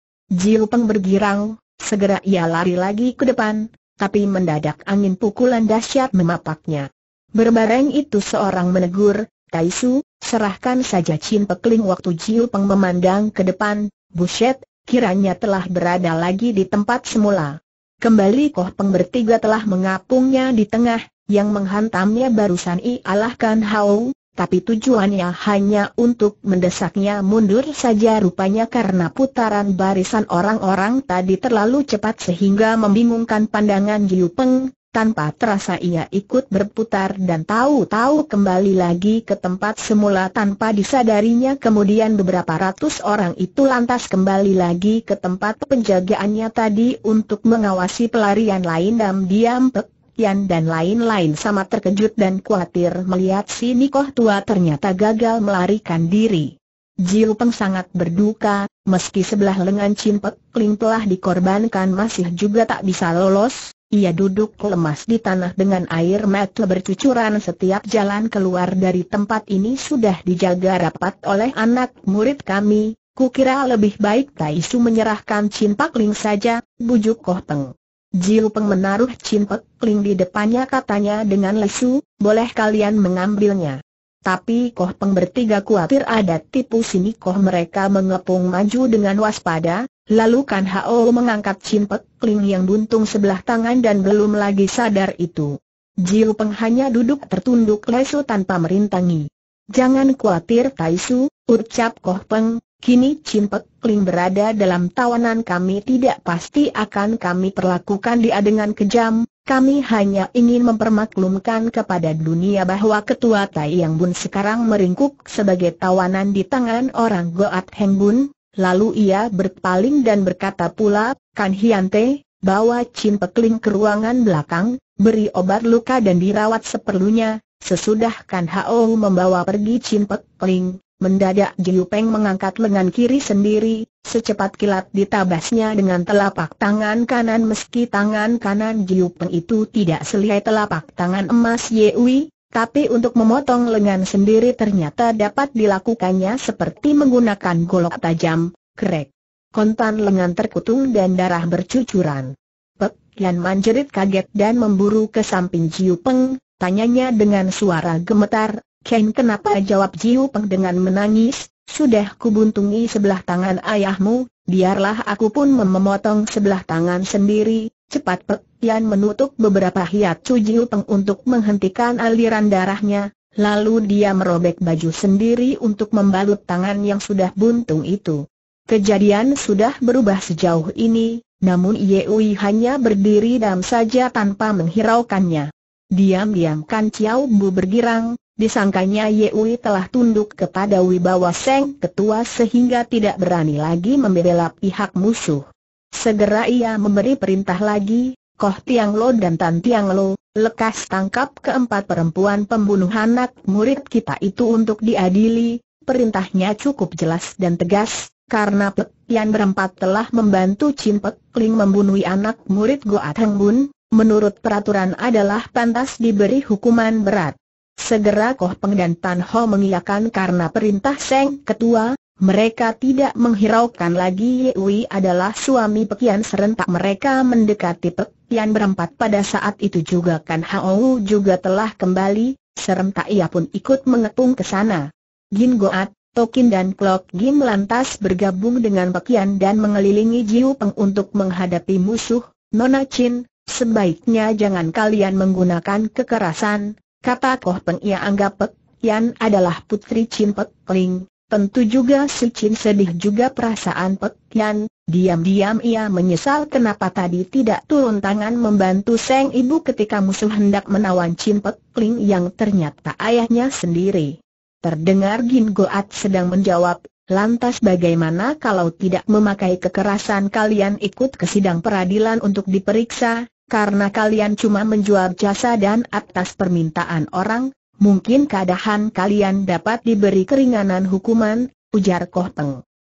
Peng bergirang, segera ia lari lagi ke depan, tapi mendadak angin pukulan dahsyat memapaknya. Berbareng itu seorang menegur, Taisu, serahkan saja Chin Pekling waktu Jiu Peng memandang ke depan, Buset, kiranya telah berada lagi di tempat semula. Kembali Koh Peng bertiga telah mengapungnya di tengah, yang menghantamnya barusan ialah Kan Hao, tapi tujuannya hanya untuk mendesaknya mundur saja rupanya karena putaran barisan orang-orang tadi terlalu cepat sehingga membingungkan pandangan Jiu Peng, tanpa terasa ia ikut berputar dan tahu-tahu kembali lagi ke tempat semula tanpa disadarinya kemudian beberapa ratus orang itu lantas kembali lagi ke tempat penjagaannya tadi untuk mengawasi pelarian lain dan diam Pek Yan dan lain-lain sama terkejut dan khawatir melihat si Nikoh tua ternyata gagal melarikan diri. Jiu Peng sangat berduka, meski sebelah lengan Chin Pek telah dikorbankan masih juga tak bisa lolos, ia duduk lemas di tanah dengan air mata bercucuran setiap jalan keluar dari tempat ini sudah dijaga rapat oleh anak murid kami. Kukira lebih baik Taisu menyerahkan Chin Pak Ling saja, bujuk Koh Peng. Jiu Peng menaruh Chin Pak Ling di depannya katanya dengan lesu, boleh kalian mengambilnya. Tapi Koh Peng bertiga kuatir ada tipu sini Koh mereka mengepung maju dengan waspada, Lalu Kan Hao mengangkat cimpet kling yang buntung sebelah tangan dan belum lagi sadar itu. Jiu Peng hanya duduk tertunduk lesu tanpa merintangi. Jangan khawatir Taisu, ucap Koh Peng, kini cimpet kling berada dalam tawanan kami tidak pasti akan kami perlakukan dia dengan kejam, kami hanya ingin mempermaklumkan kepada dunia bahwa ketua Tai Yang Bun sekarang meringkuk sebagai tawanan di tangan orang Goat Heng Bun, Lalu ia berpaling dan berkata pula, Kan Hiante, bawa Chin Pekling ke ruangan belakang, beri obat luka dan dirawat seperlunya. Sesudah Kan Hao membawa pergi Chin Pekling, mendadak Jiu Peng mengangkat lengan kiri sendiri, secepat kilat ditabasnya dengan telapak tangan kanan meski tangan kanan Jiu Peng itu tidak selihai telapak tangan emas Yewi, tapi untuk memotong lengan sendiri ternyata dapat dilakukannya seperti menggunakan golok tajam, krek. Kontan lengan terkutung dan darah bercucuran. Pek Yan Manjerit kaget dan memburu ke samping Jiu Peng, tanyanya dengan suara gemetar, Ken kenapa jawab Jiu Peng dengan menangis, sudah kubuntungi sebelah tangan ayahmu, biarlah aku pun memotong sebelah tangan sendiri, Cepat Pek Tian menutup beberapa hiat Jiu Peng untuk menghentikan aliran darahnya, lalu dia merobek baju sendiri untuk membalut tangan yang sudah buntung itu. Kejadian sudah berubah sejauh ini, namun Ye Wei hanya berdiri dalam saja tanpa menghiraukannya. Diam-diam Kan Chiao Bu bergirang, disangkanya Ye Wei telah tunduk kepada wibawa Seng Ketua sehingga tidak berani lagi membela pihak musuh. Segera ia memberi perintah lagi, Koh Tiang Lo dan Tan Tiang Lo, lekas tangkap keempat perempuan pembunuh anak murid kita itu untuk diadili, perintahnya cukup jelas dan tegas, karena Pek Tian berempat telah membantu Chin Pek Ling membunuh anak murid Goat Heng Bun, menurut peraturan adalah pantas diberi hukuman berat. Segera Koh Peng dan Tan Ho mengiyakan karena perintah Seng Ketua, mereka tidak menghiraukan lagi Yewi adalah suami Pekian serentak mereka mendekati Pekian berempat pada saat itu juga Kan Hao juga telah kembali, serentak ia pun ikut mengepung ke sana. Gin Goat, Tokin dan Klok Gim lantas bergabung dengan Pekian dan mengelilingi Jiu Peng untuk menghadapi musuh, Nona Chin, sebaiknya jangan kalian menggunakan kekerasan, kata Koh Peng ia anggap Pekian adalah putri Chin Pek Ling Tentu juga si Chin sedih juga perasaan Pek Yan, diam-diam ia menyesal kenapa tadi tidak turun tangan membantu Seng Ibu ketika musuh hendak menawan Chin Pek Ling yang ternyata ayahnya sendiri. Terdengar Gin Goat sedang menjawab, lantas bagaimana kalau tidak memakai kekerasan kalian ikut ke sidang peradilan untuk diperiksa, karena kalian cuma menjual jasa dan atas permintaan orang, Mungkin keadaan kalian dapat diberi keringanan hukuman, ujar Koh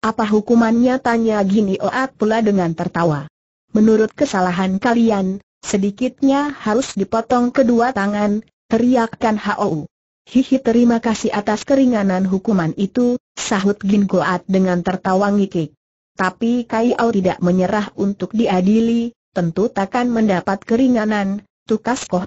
Apa hukumannya tanya Gini Oat pula dengan tertawa. Menurut kesalahan kalian, sedikitnya harus dipotong kedua tangan, teriakkan Hou. Hihi terima kasih atas keringanan hukuman itu, sahut Gin Goat dengan tertawa ngikik. Tapi Kai Kaiau tidak menyerah untuk diadili, tentu takkan mendapat keringanan, tukas Koh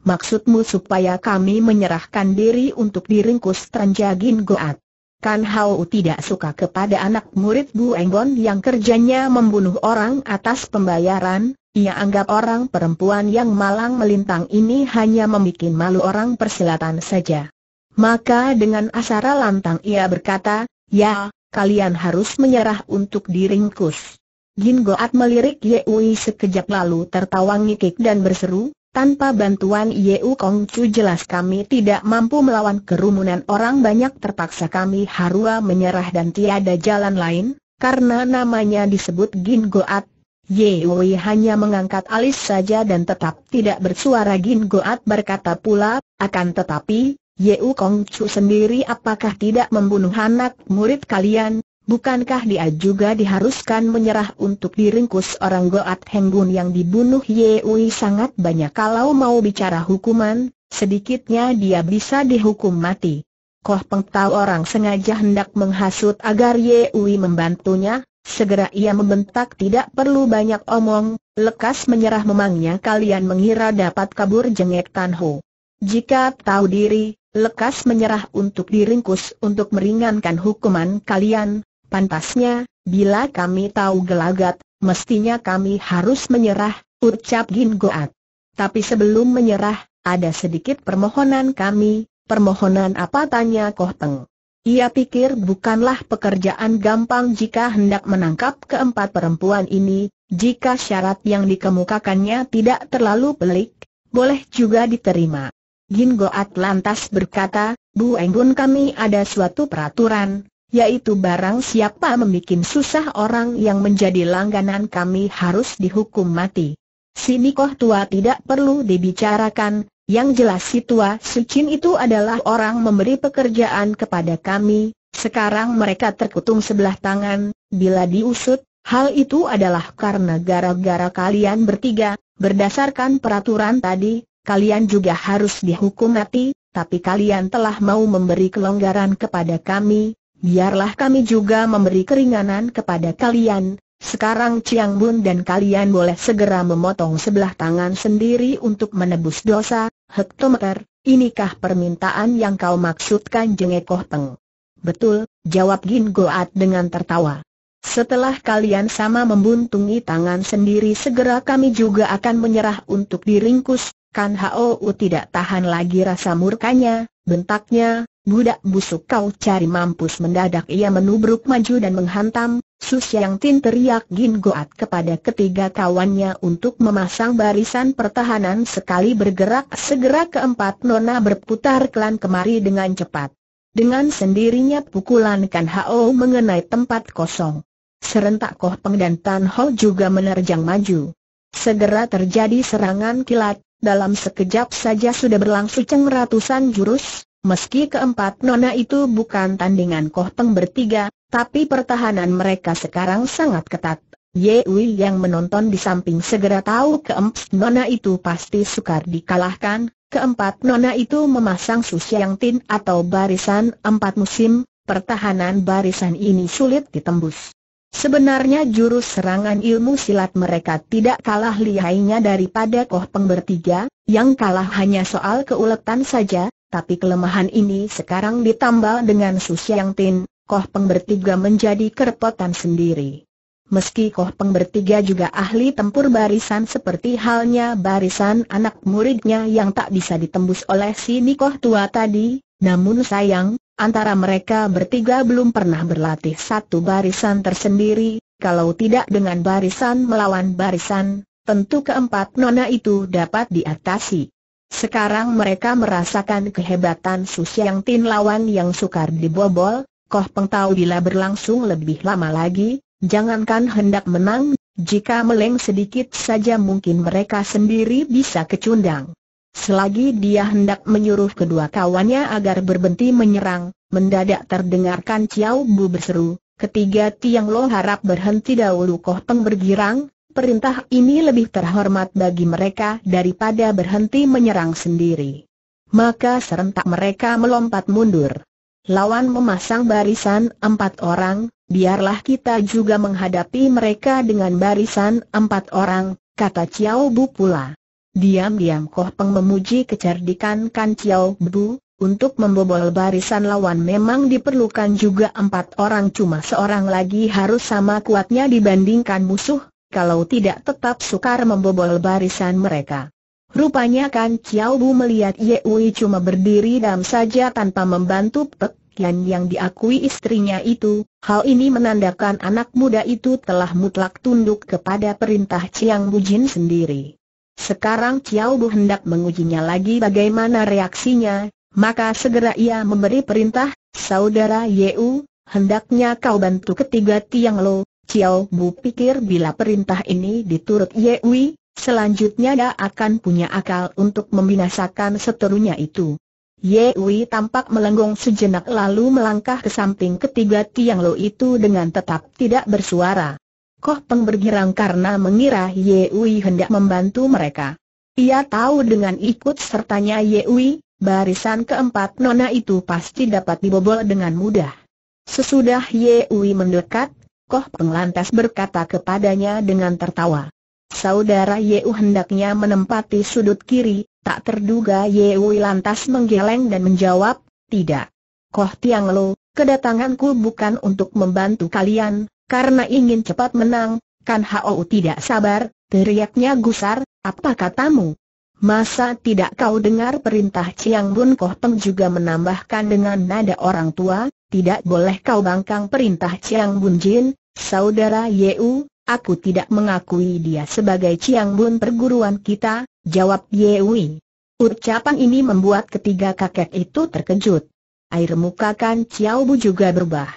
Maksudmu supaya kami menyerahkan diri untuk diringkus Tranjagin Goat? Kan Hao tidak suka kepada anak murid Bu Enggon yang kerjanya membunuh orang atas pembayaran, ia anggap orang perempuan yang malang melintang ini hanya membuat malu orang persilatan saja. Maka dengan asara lantang ia berkata, Ya, kalian harus menyerah untuk diringkus. Jin Goat melirik Yeui sekejap lalu tertawa ngikik dan berseru, tanpa bantuan Yeu Kong Chu jelas kami tidak mampu melawan kerumunan orang banyak terpaksa kami harua menyerah dan tiada jalan lain, karena namanya disebut Gin Goat. Wei hanya mengangkat alis saja dan tetap tidak bersuara Gin Goat berkata pula, akan tetapi, Yeu Kong Chu sendiri apakah tidak membunuh anak murid kalian, Bukankah dia juga diharuskan menyerah untuk diringkus orang Goat Henggun yang dibunuh Yewi sangat banyak kalau mau bicara hukuman, sedikitnya dia bisa dihukum mati. Koh Peng tahu orang sengaja hendak menghasut agar Yewi membantunya, segera ia membentak tidak perlu banyak omong, lekas menyerah memangnya kalian mengira dapat kabur jengek Tan Ho. Jika tahu diri, lekas menyerah untuk diringkus untuk meringankan hukuman kalian, Pantasnya, bila kami tahu gelagat, mestinya kami harus menyerah, ucap Gin Goat. Tapi sebelum menyerah, ada sedikit permohonan kami, permohonan apa tanya Koh Teng. Ia pikir bukanlah pekerjaan gampang jika hendak menangkap keempat perempuan ini, jika syarat yang dikemukakannya tidak terlalu pelik, boleh juga diterima. Gin Goat lantas berkata, Bu Enggun kami ada suatu peraturan, yaitu barang siapa membuat susah orang yang menjadi langganan kami harus dihukum mati. Si Nikoh tua tidak perlu dibicarakan, yang jelas si tua sucin itu adalah orang memberi pekerjaan kepada kami, sekarang mereka terkutung sebelah tangan, bila diusut, hal itu adalah karena gara-gara kalian bertiga, berdasarkan peraturan tadi, kalian juga harus dihukum mati, tapi kalian telah mau memberi kelonggaran kepada kami, biarlah kami juga memberi keringanan kepada kalian, sekarang Chiang Bun dan kalian boleh segera memotong sebelah tangan sendiri untuk menebus dosa, hektometer, inikah permintaan yang kau maksudkan jengekoh peng? Betul, jawab Gin Goat dengan tertawa. Setelah kalian sama membuntungi tangan sendiri segera kami juga akan menyerah untuk diringkus, Kan Hou tidak tahan lagi rasa murkanya, bentaknya, budak busuk kau cari mampus mendadak ia menubruk maju dan menghantam, Sus Yang Tin teriak Gin Goat kepada ketiga kawannya untuk memasang barisan pertahanan sekali bergerak segera keempat nona berputar kelan kemari dengan cepat. Dengan sendirinya pukulan Kan Hao mengenai tempat kosong. Serentak Koh Peng dan Tan Ho juga menerjang maju. Segera terjadi serangan kilat, dalam sekejap saja sudah berlangsung ratusan jurus, Meski keempat nona itu bukan tandingan Koh Peng bertiga, tapi pertahanan mereka sekarang sangat ketat. Ye Yewi yang menonton di samping segera tahu keempat nona itu pasti sukar dikalahkan. Keempat nona itu memasang susiang tin atau barisan empat musim, pertahanan barisan ini sulit ditembus. Sebenarnya jurus serangan ilmu silat mereka tidak kalah lihainya daripada Koh Peng bertiga, yang kalah hanya soal keuletan saja, tapi kelemahan ini sekarang ditambah dengan Su Yang Tin, Koh Peng bertiga menjadi kerepotan sendiri. Meski Koh Peng bertiga juga ahli tempur barisan seperti halnya barisan anak muridnya yang tak bisa ditembus oleh si Nikoh tua tadi, namun sayang, antara mereka bertiga belum pernah berlatih satu barisan tersendiri, kalau tidak dengan barisan melawan barisan, tentu keempat nona itu dapat diatasi. Sekarang mereka merasakan kehebatan susi yang Tin lawan yang sukar dibobol, Koh Peng tahu bila berlangsung lebih lama lagi, jangankan hendak menang, jika meleng sedikit saja mungkin mereka sendiri bisa kecundang. Selagi dia hendak menyuruh kedua kawannya agar berhenti menyerang, mendadak terdengarkan Ciao Bu berseru, ketiga Tiang Lo harap berhenti dahulu Koh Peng bergirang, perintah ini lebih terhormat bagi mereka daripada berhenti menyerang sendiri. Maka serentak mereka melompat mundur. Lawan memasang barisan empat orang, biarlah kita juga menghadapi mereka dengan barisan empat orang, kata Chiao Bu pula. Diam-diam Koh Peng memuji kecerdikan Kan Chiao Bu, untuk membobol barisan lawan memang diperlukan juga empat orang cuma seorang lagi harus sama kuatnya dibandingkan musuh, kalau tidak tetap sukar membobol barisan mereka. Rupanya kan Chiao Bu melihat Ye Wei cuma berdiri dam saja tanpa membantu Pek Yan yang diakui istrinya itu, hal ini menandakan anak muda itu telah mutlak tunduk kepada perintah Chiang Jin sendiri. Sekarang Chiao Bu hendak mengujinya lagi bagaimana reaksinya, maka segera ia memberi perintah, Saudara Ye U, hendaknya kau bantu ketiga tiang lo, Ciao, Bu pikir bila perintah ini diturut Yewi, selanjutnya dia akan punya akal untuk membinasakan seterunya itu. Yewi tampak melenggong sejenak lalu melangkah ke samping ketiga Tiang Lo itu dengan tetap tidak bersuara. Koh Peng bergirang karena mengira Yewi hendak membantu mereka. Ia tahu dengan ikut sertanya Yewi, barisan keempat nona itu pasti dapat dibobol dengan mudah. Sesudah Yewi mendekat, Koh Peng lantas berkata kepadanya dengan tertawa. Saudara Yeu hendaknya menempati sudut kiri, tak terduga Yeu lantas menggeleng dan menjawab, tidak. Koh Tiang Lo, kedatanganku bukan untuk membantu kalian, karena ingin cepat menang, kan Hao tidak sabar, teriaknya gusar, apa katamu? Masa tidak kau dengar perintah Ciang Bun Koh Peng juga menambahkan dengan nada orang tua, tidak boleh kau bangkang perintah Ciang Bun Jin, Saudara Yeu, aku tidak mengakui dia sebagai Chiang Bun perguruan kita, jawab Yewi. Ucapan ini membuat ketiga kakek itu terkejut. Air muka Kan Chiao Bu juga berubah.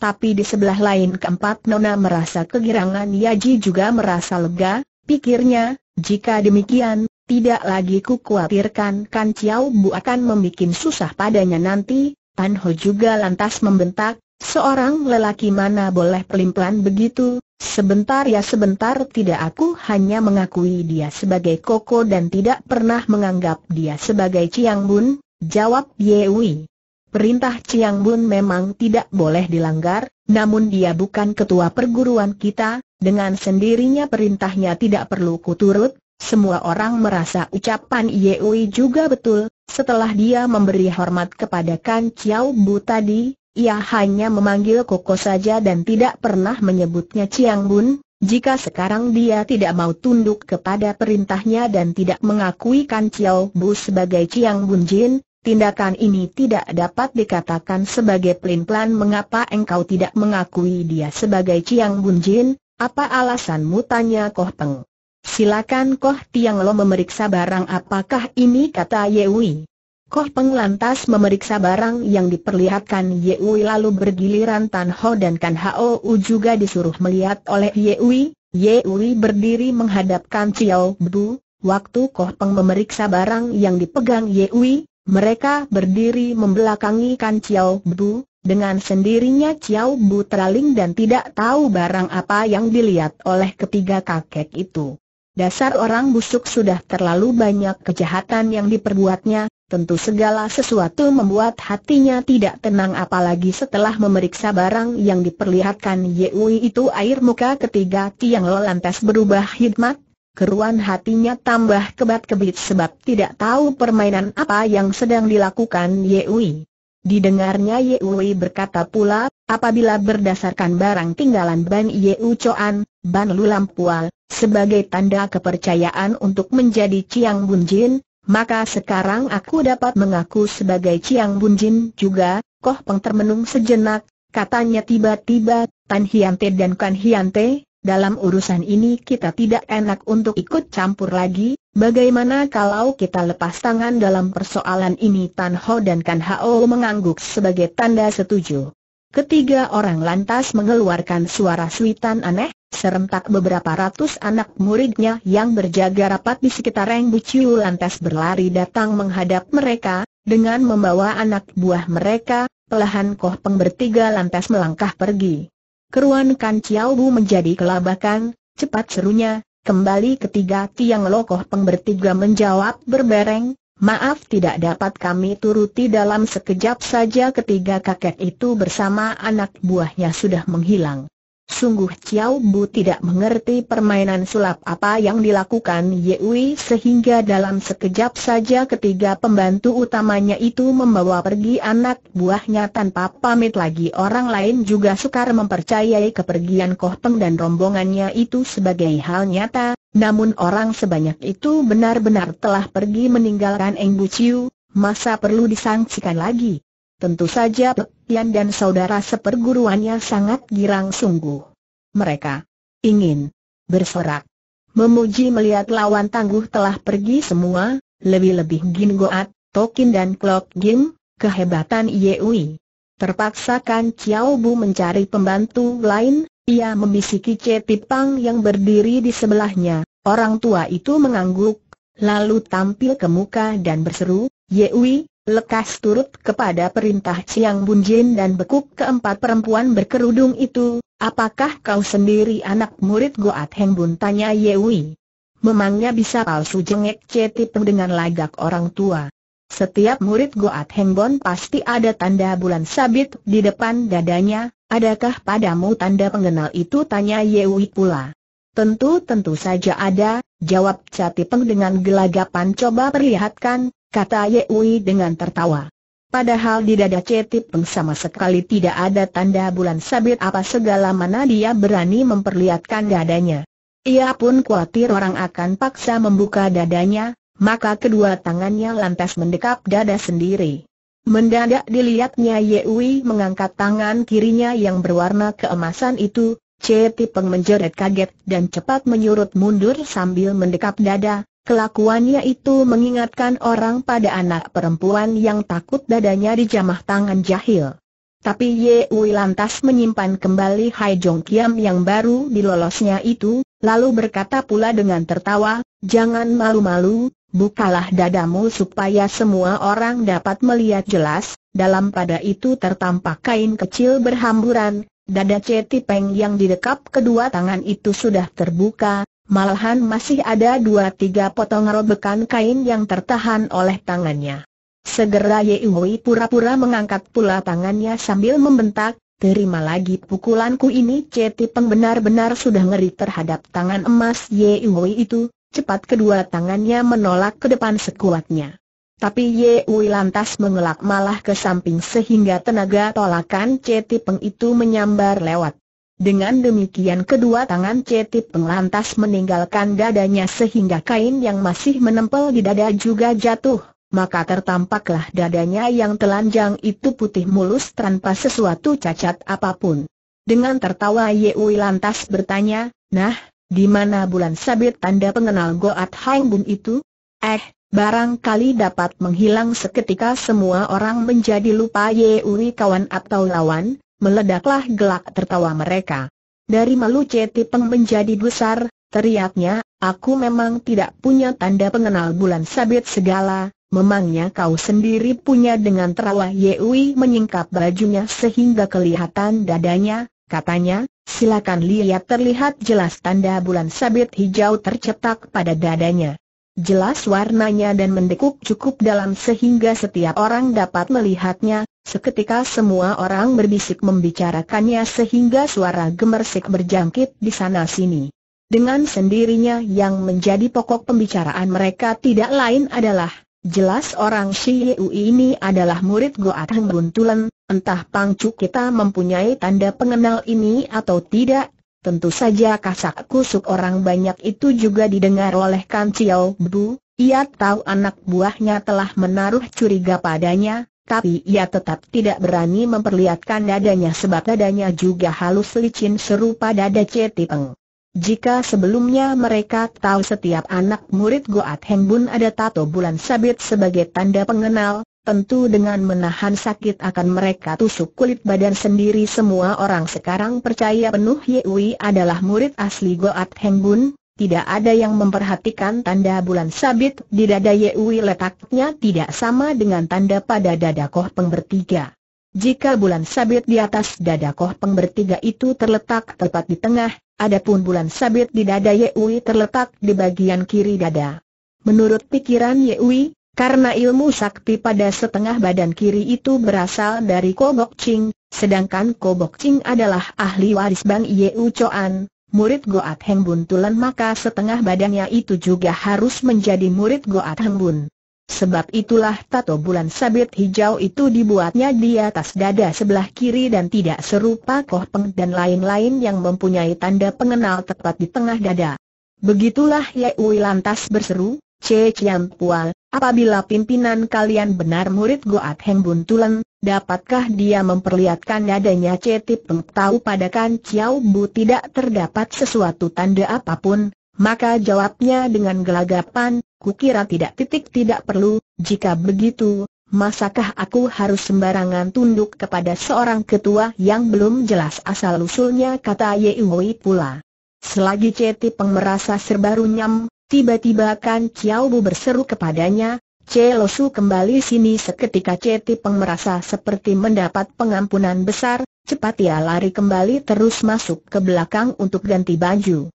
Tapi di sebelah lain keempat Nona merasa kegirangan Yaji juga merasa lega, pikirnya, jika demikian, tidak lagi ku khawatirkan Kan Chiao Bu akan membuat susah padanya nanti, Tan Ho juga lantas membentak, Seorang lelaki mana boleh pelimpan begitu, sebentar ya sebentar tidak aku hanya mengakui dia sebagai Koko dan tidak pernah menganggap dia sebagai Chiang Bun, jawab Yewi. Perintah Chiang Bun memang tidak boleh dilanggar, namun dia bukan ketua perguruan kita, dengan sendirinya perintahnya tidak perlu kuturut, semua orang merasa ucapan Yewi juga betul, setelah dia memberi hormat kepada Kan Chiao Bu tadi, ia hanya memanggil Koko saja dan tidak pernah menyebutnya Chiang Bun, jika sekarang dia tidak mau tunduk kepada perintahnya dan tidak mengakui Kan Chiao Bu sebagai Chiang Bun Jin, tindakan ini tidak dapat dikatakan sebagai pelin-pelan mengapa engkau tidak mengakui dia sebagai Chiang Bun Jin, apa alasanmu tanya Koh Peng. Silakan Koh Tiang Lo memeriksa barang apakah ini kata Yewi. Koh Peng lantas memeriksa barang yang diperlihatkan Yewi lalu bergiliran Tan Ho dan Kan Hao juga disuruh melihat oleh Yewi. Yewi berdiri menghadapkan Chiao Bu. Waktu Koh Peng memeriksa barang yang dipegang Yewi, mereka berdiri membelakangi Kan Chiao Bu. Dengan sendirinya Chiao Bu teraling dan tidak tahu barang apa yang dilihat oleh ketiga kakek itu. Dasar orang busuk sudah terlalu banyak kejahatan yang diperbuatnya, Tentu segala sesuatu membuat hatinya tidak tenang apalagi setelah memeriksa barang yang diperlihatkan Yui itu air muka ketiga Tiang Lelantas berubah hikmat, keruan hatinya tambah kebat-kebit sebab tidak tahu permainan apa yang sedang dilakukan Yui. Didengarnya Yui berkata pula, apabila berdasarkan barang tinggalan Ban Yeu Choan, Ban Lulampual sebagai tanda kepercayaan untuk menjadi Ciang Bunjin, maka sekarang aku dapat mengaku sebagai Chiang Bunjin juga, Koh Peng termenung sejenak, katanya tiba-tiba, Tan Hiante dan Kan Hiante, dalam urusan ini kita tidak enak untuk ikut campur lagi, bagaimana kalau kita lepas tangan dalam persoalan ini Tan Ho dan Kan Hao mengangguk sebagai tanda setuju. Ketiga orang lantas mengeluarkan suara suitan aneh, serentak beberapa ratus anak muridnya yang berjaga rapat di sekitar Reng Buciu lantas berlari datang menghadap mereka, dengan membawa anak buah mereka, pelahan Koh Peng bertiga lantas melangkah pergi. Keruan Kan Chiao Bu menjadi kelabakan, cepat serunya, kembali ketiga tiang lokoh Peng bertiga menjawab berbareng, Maaf tidak dapat kami turuti dalam sekejap saja ketiga kakek itu bersama anak buahnya sudah menghilang. Sungguh Ciao Bu tidak mengerti permainan sulap apa yang dilakukan Yewi sehingga dalam sekejap saja ketiga pembantu utamanya itu membawa pergi anak buahnya tanpa pamit lagi orang lain juga sukar mempercayai kepergian Koh Peng dan rombongannya itu sebagai hal nyata, namun orang sebanyak itu benar-benar telah pergi meninggalkan Eng Bu Chiu, masa perlu disangsikan lagi? Tentu saja Pek Tian dan saudara seperguruannya sangat girang sungguh. Mereka ingin bersorak. Memuji melihat lawan tangguh telah pergi semua, lebih-lebih Gin Goat, Tokin dan Klok Gim, kehebatan Yeui. Terpaksa Kan Chiao Bu mencari pembantu lain, ia membisiki Cetipang yang berdiri di sebelahnya, orang tua itu mengangguk, lalu tampil ke muka dan berseru, Yewi, lekas turut kepada perintah Siang Bunjin dan bekuk keempat perempuan berkerudung itu, apakah kau sendiri anak murid Goat Heng Bun? Tanya Yewi. Memangnya bisa palsu jengek Pang dengan lagak orang tua. Setiap murid Goat Hengbon pasti ada tanda bulan sabit di depan dadanya, Adakah padamu tanda pengenal itu? Tanya Yewi pula. Tentu tentu saja ada, jawab Catipeng dengan gelagapan coba perlihatkan, kata Yewi dengan tertawa. Padahal di dada Catipeng sama sekali tidak ada tanda bulan sabit apa segala mana dia berani memperlihatkan dadanya. Ia pun khawatir orang akan paksa membuka dadanya, maka kedua tangannya lantas mendekap dada sendiri. Mendadak dilihatnya Yewi mengangkat tangan kirinya yang berwarna keemasan itu, Ceti Peng menjerit kaget dan cepat menyurut mundur sambil mendekap dada, kelakuannya itu mengingatkan orang pada anak perempuan yang takut dadanya dijamah tangan jahil. Tapi Yewi lantas menyimpan kembali Hai Jong Kiam yang baru dilolosnya itu, lalu berkata pula dengan tertawa, Jangan malu-malu, bukalah dadamu supaya semua orang dapat melihat jelas, dalam pada itu tertampak kain kecil berhamburan, dada Ceti Peng yang didekap kedua tangan itu sudah terbuka, malahan masih ada dua tiga potong robekan kain yang tertahan oleh tangannya. Segera Yehui pura-pura mengangkat pula tangannya sambil membentak, Terima lagi pukulanku ini Ceti Peng benar-benar sudah ngeri terhadap tangan emas Yehui itu, cepat kedua tangannya menolak ke depan sekuatnya. Tapi Ye Wei lantas mengelak malah ke samping sehingga tenaga tolakan Ceti Peng itu menyambar lewat. Dengan demikian kedua tangan Ceti Peng lantas meninggalkan dadanya sehingga kain yang masih menempel di dada juga jatuh. Maka tertampaklah dadanya yang telanjang itu putih mulus tanpa sesuatu cacat apapun. Dengan tertawa Ye Wei lantas bertanya, Nah, di mana bulan sabit tanda pengenal Goat Hang Bun itu? Eh, barangkali dapat menghilang seketika semua orang menjadi lupa Ye Yeuri kawan atau lawan, meledaklah gelak tertawa mereka. Dari malu Cetipeng menjadi besar, teriaknya, aku memang tidak punya tanda pengenal bulan sabit segala, memangnya kau sendiri punya dengan terawah Uri menyingkap bajunya sehingga kelihatan dadanya, katanya, silakan lihat terlihat jelas tanda bulan sabit hijau tercetak pada dadanya. Jelas warnanya dan mendekuk cukup dalam sehingga setiap orang dapat melihatnya, seketika semua orang berbisik membicarakannya sehingga suara gemersik berjangkit di sana-sini. Dengan sendirinya yang menjadi pokok pembicaraan mereka tidak lain adalah Jelas orang Shiyu ini adalah murid Teng Bun Tulen, entah pangcu kita mempunyai tanda pengenal ini atau tidak, tentu saja kasak kusuk orang banyak itu juga didengar oleh Kan Chiao Bu, ia tahu anak buahnya telah menaruh curiga padanya, tapi ia tetap tidak berani memperlihatkan dadanya sebab dadanya juga halus licin serupa dada Cetipeng. Jika sebelumnya mereka tahu setiap anak murid Goat Heng ada tato bulan sabit sebagai tanda pengenal, tentu dengan menahan sakit akan mereka tusuk kulit badan sendiri semua orang sekarang percaya penuh Yewi adalah murid asli Goat Heng tidak ada yang memperhatikan tanda bulan sabit di dada Yewi letaknya tidak sama dengan tanda pada dada Koh Peng bertiga. Jika bulan sabit di atas dada Koh Peng bertiga itu terletak tepat di tengah, adapun bulan sabit di dada Yewi terletak di bagian kiri dada. Menurut pikiran Yewi, karena ilmu sakti pada setengah badan kiri itu berasal dari Kobok Ching, sedangkan Kobok Ching adalah ahli waris Bang Yeu Choan, murid Goat Hengbun Tulen maka setengah badannya itu juga harus menjadi murid Goat Hengbun. Sebab itulah tato bulan sabit hijau itu dibuatnya di atas dada sebelah kiri dan tidak serupa Koh Peng dan lain-lain yang mempunyai tanda pengenal tepat di tengah dada. Begitulah Wei lantas berseru, Che Chiam Pual, apabila pimpinan kalian benar murid Goat Heng Buntulen, dapatkah dia memperlihatkan dadanya Che Tipeng tahu padakan Chiao Bu tidak terdapat sesuatu tanda apapun, maka jawabnya dengan gelagapan, kukira tidak titik tidak perlu, jika begitu, masakah aku harus sembarangan tunduk kepada seorang ketua yang belum jelas asal-usulnya kata Yewi pula. Selagi Ceti Peng merasa serba runyam, tiba-tiba kan Chiao Bu berseru kepadanya, Ce Losu kembali sini seketika Ceti Peng merasa seperti mendapat pengampunan besar, cepat ia lari kembali terus masuk ke belakang untuk ganti baju.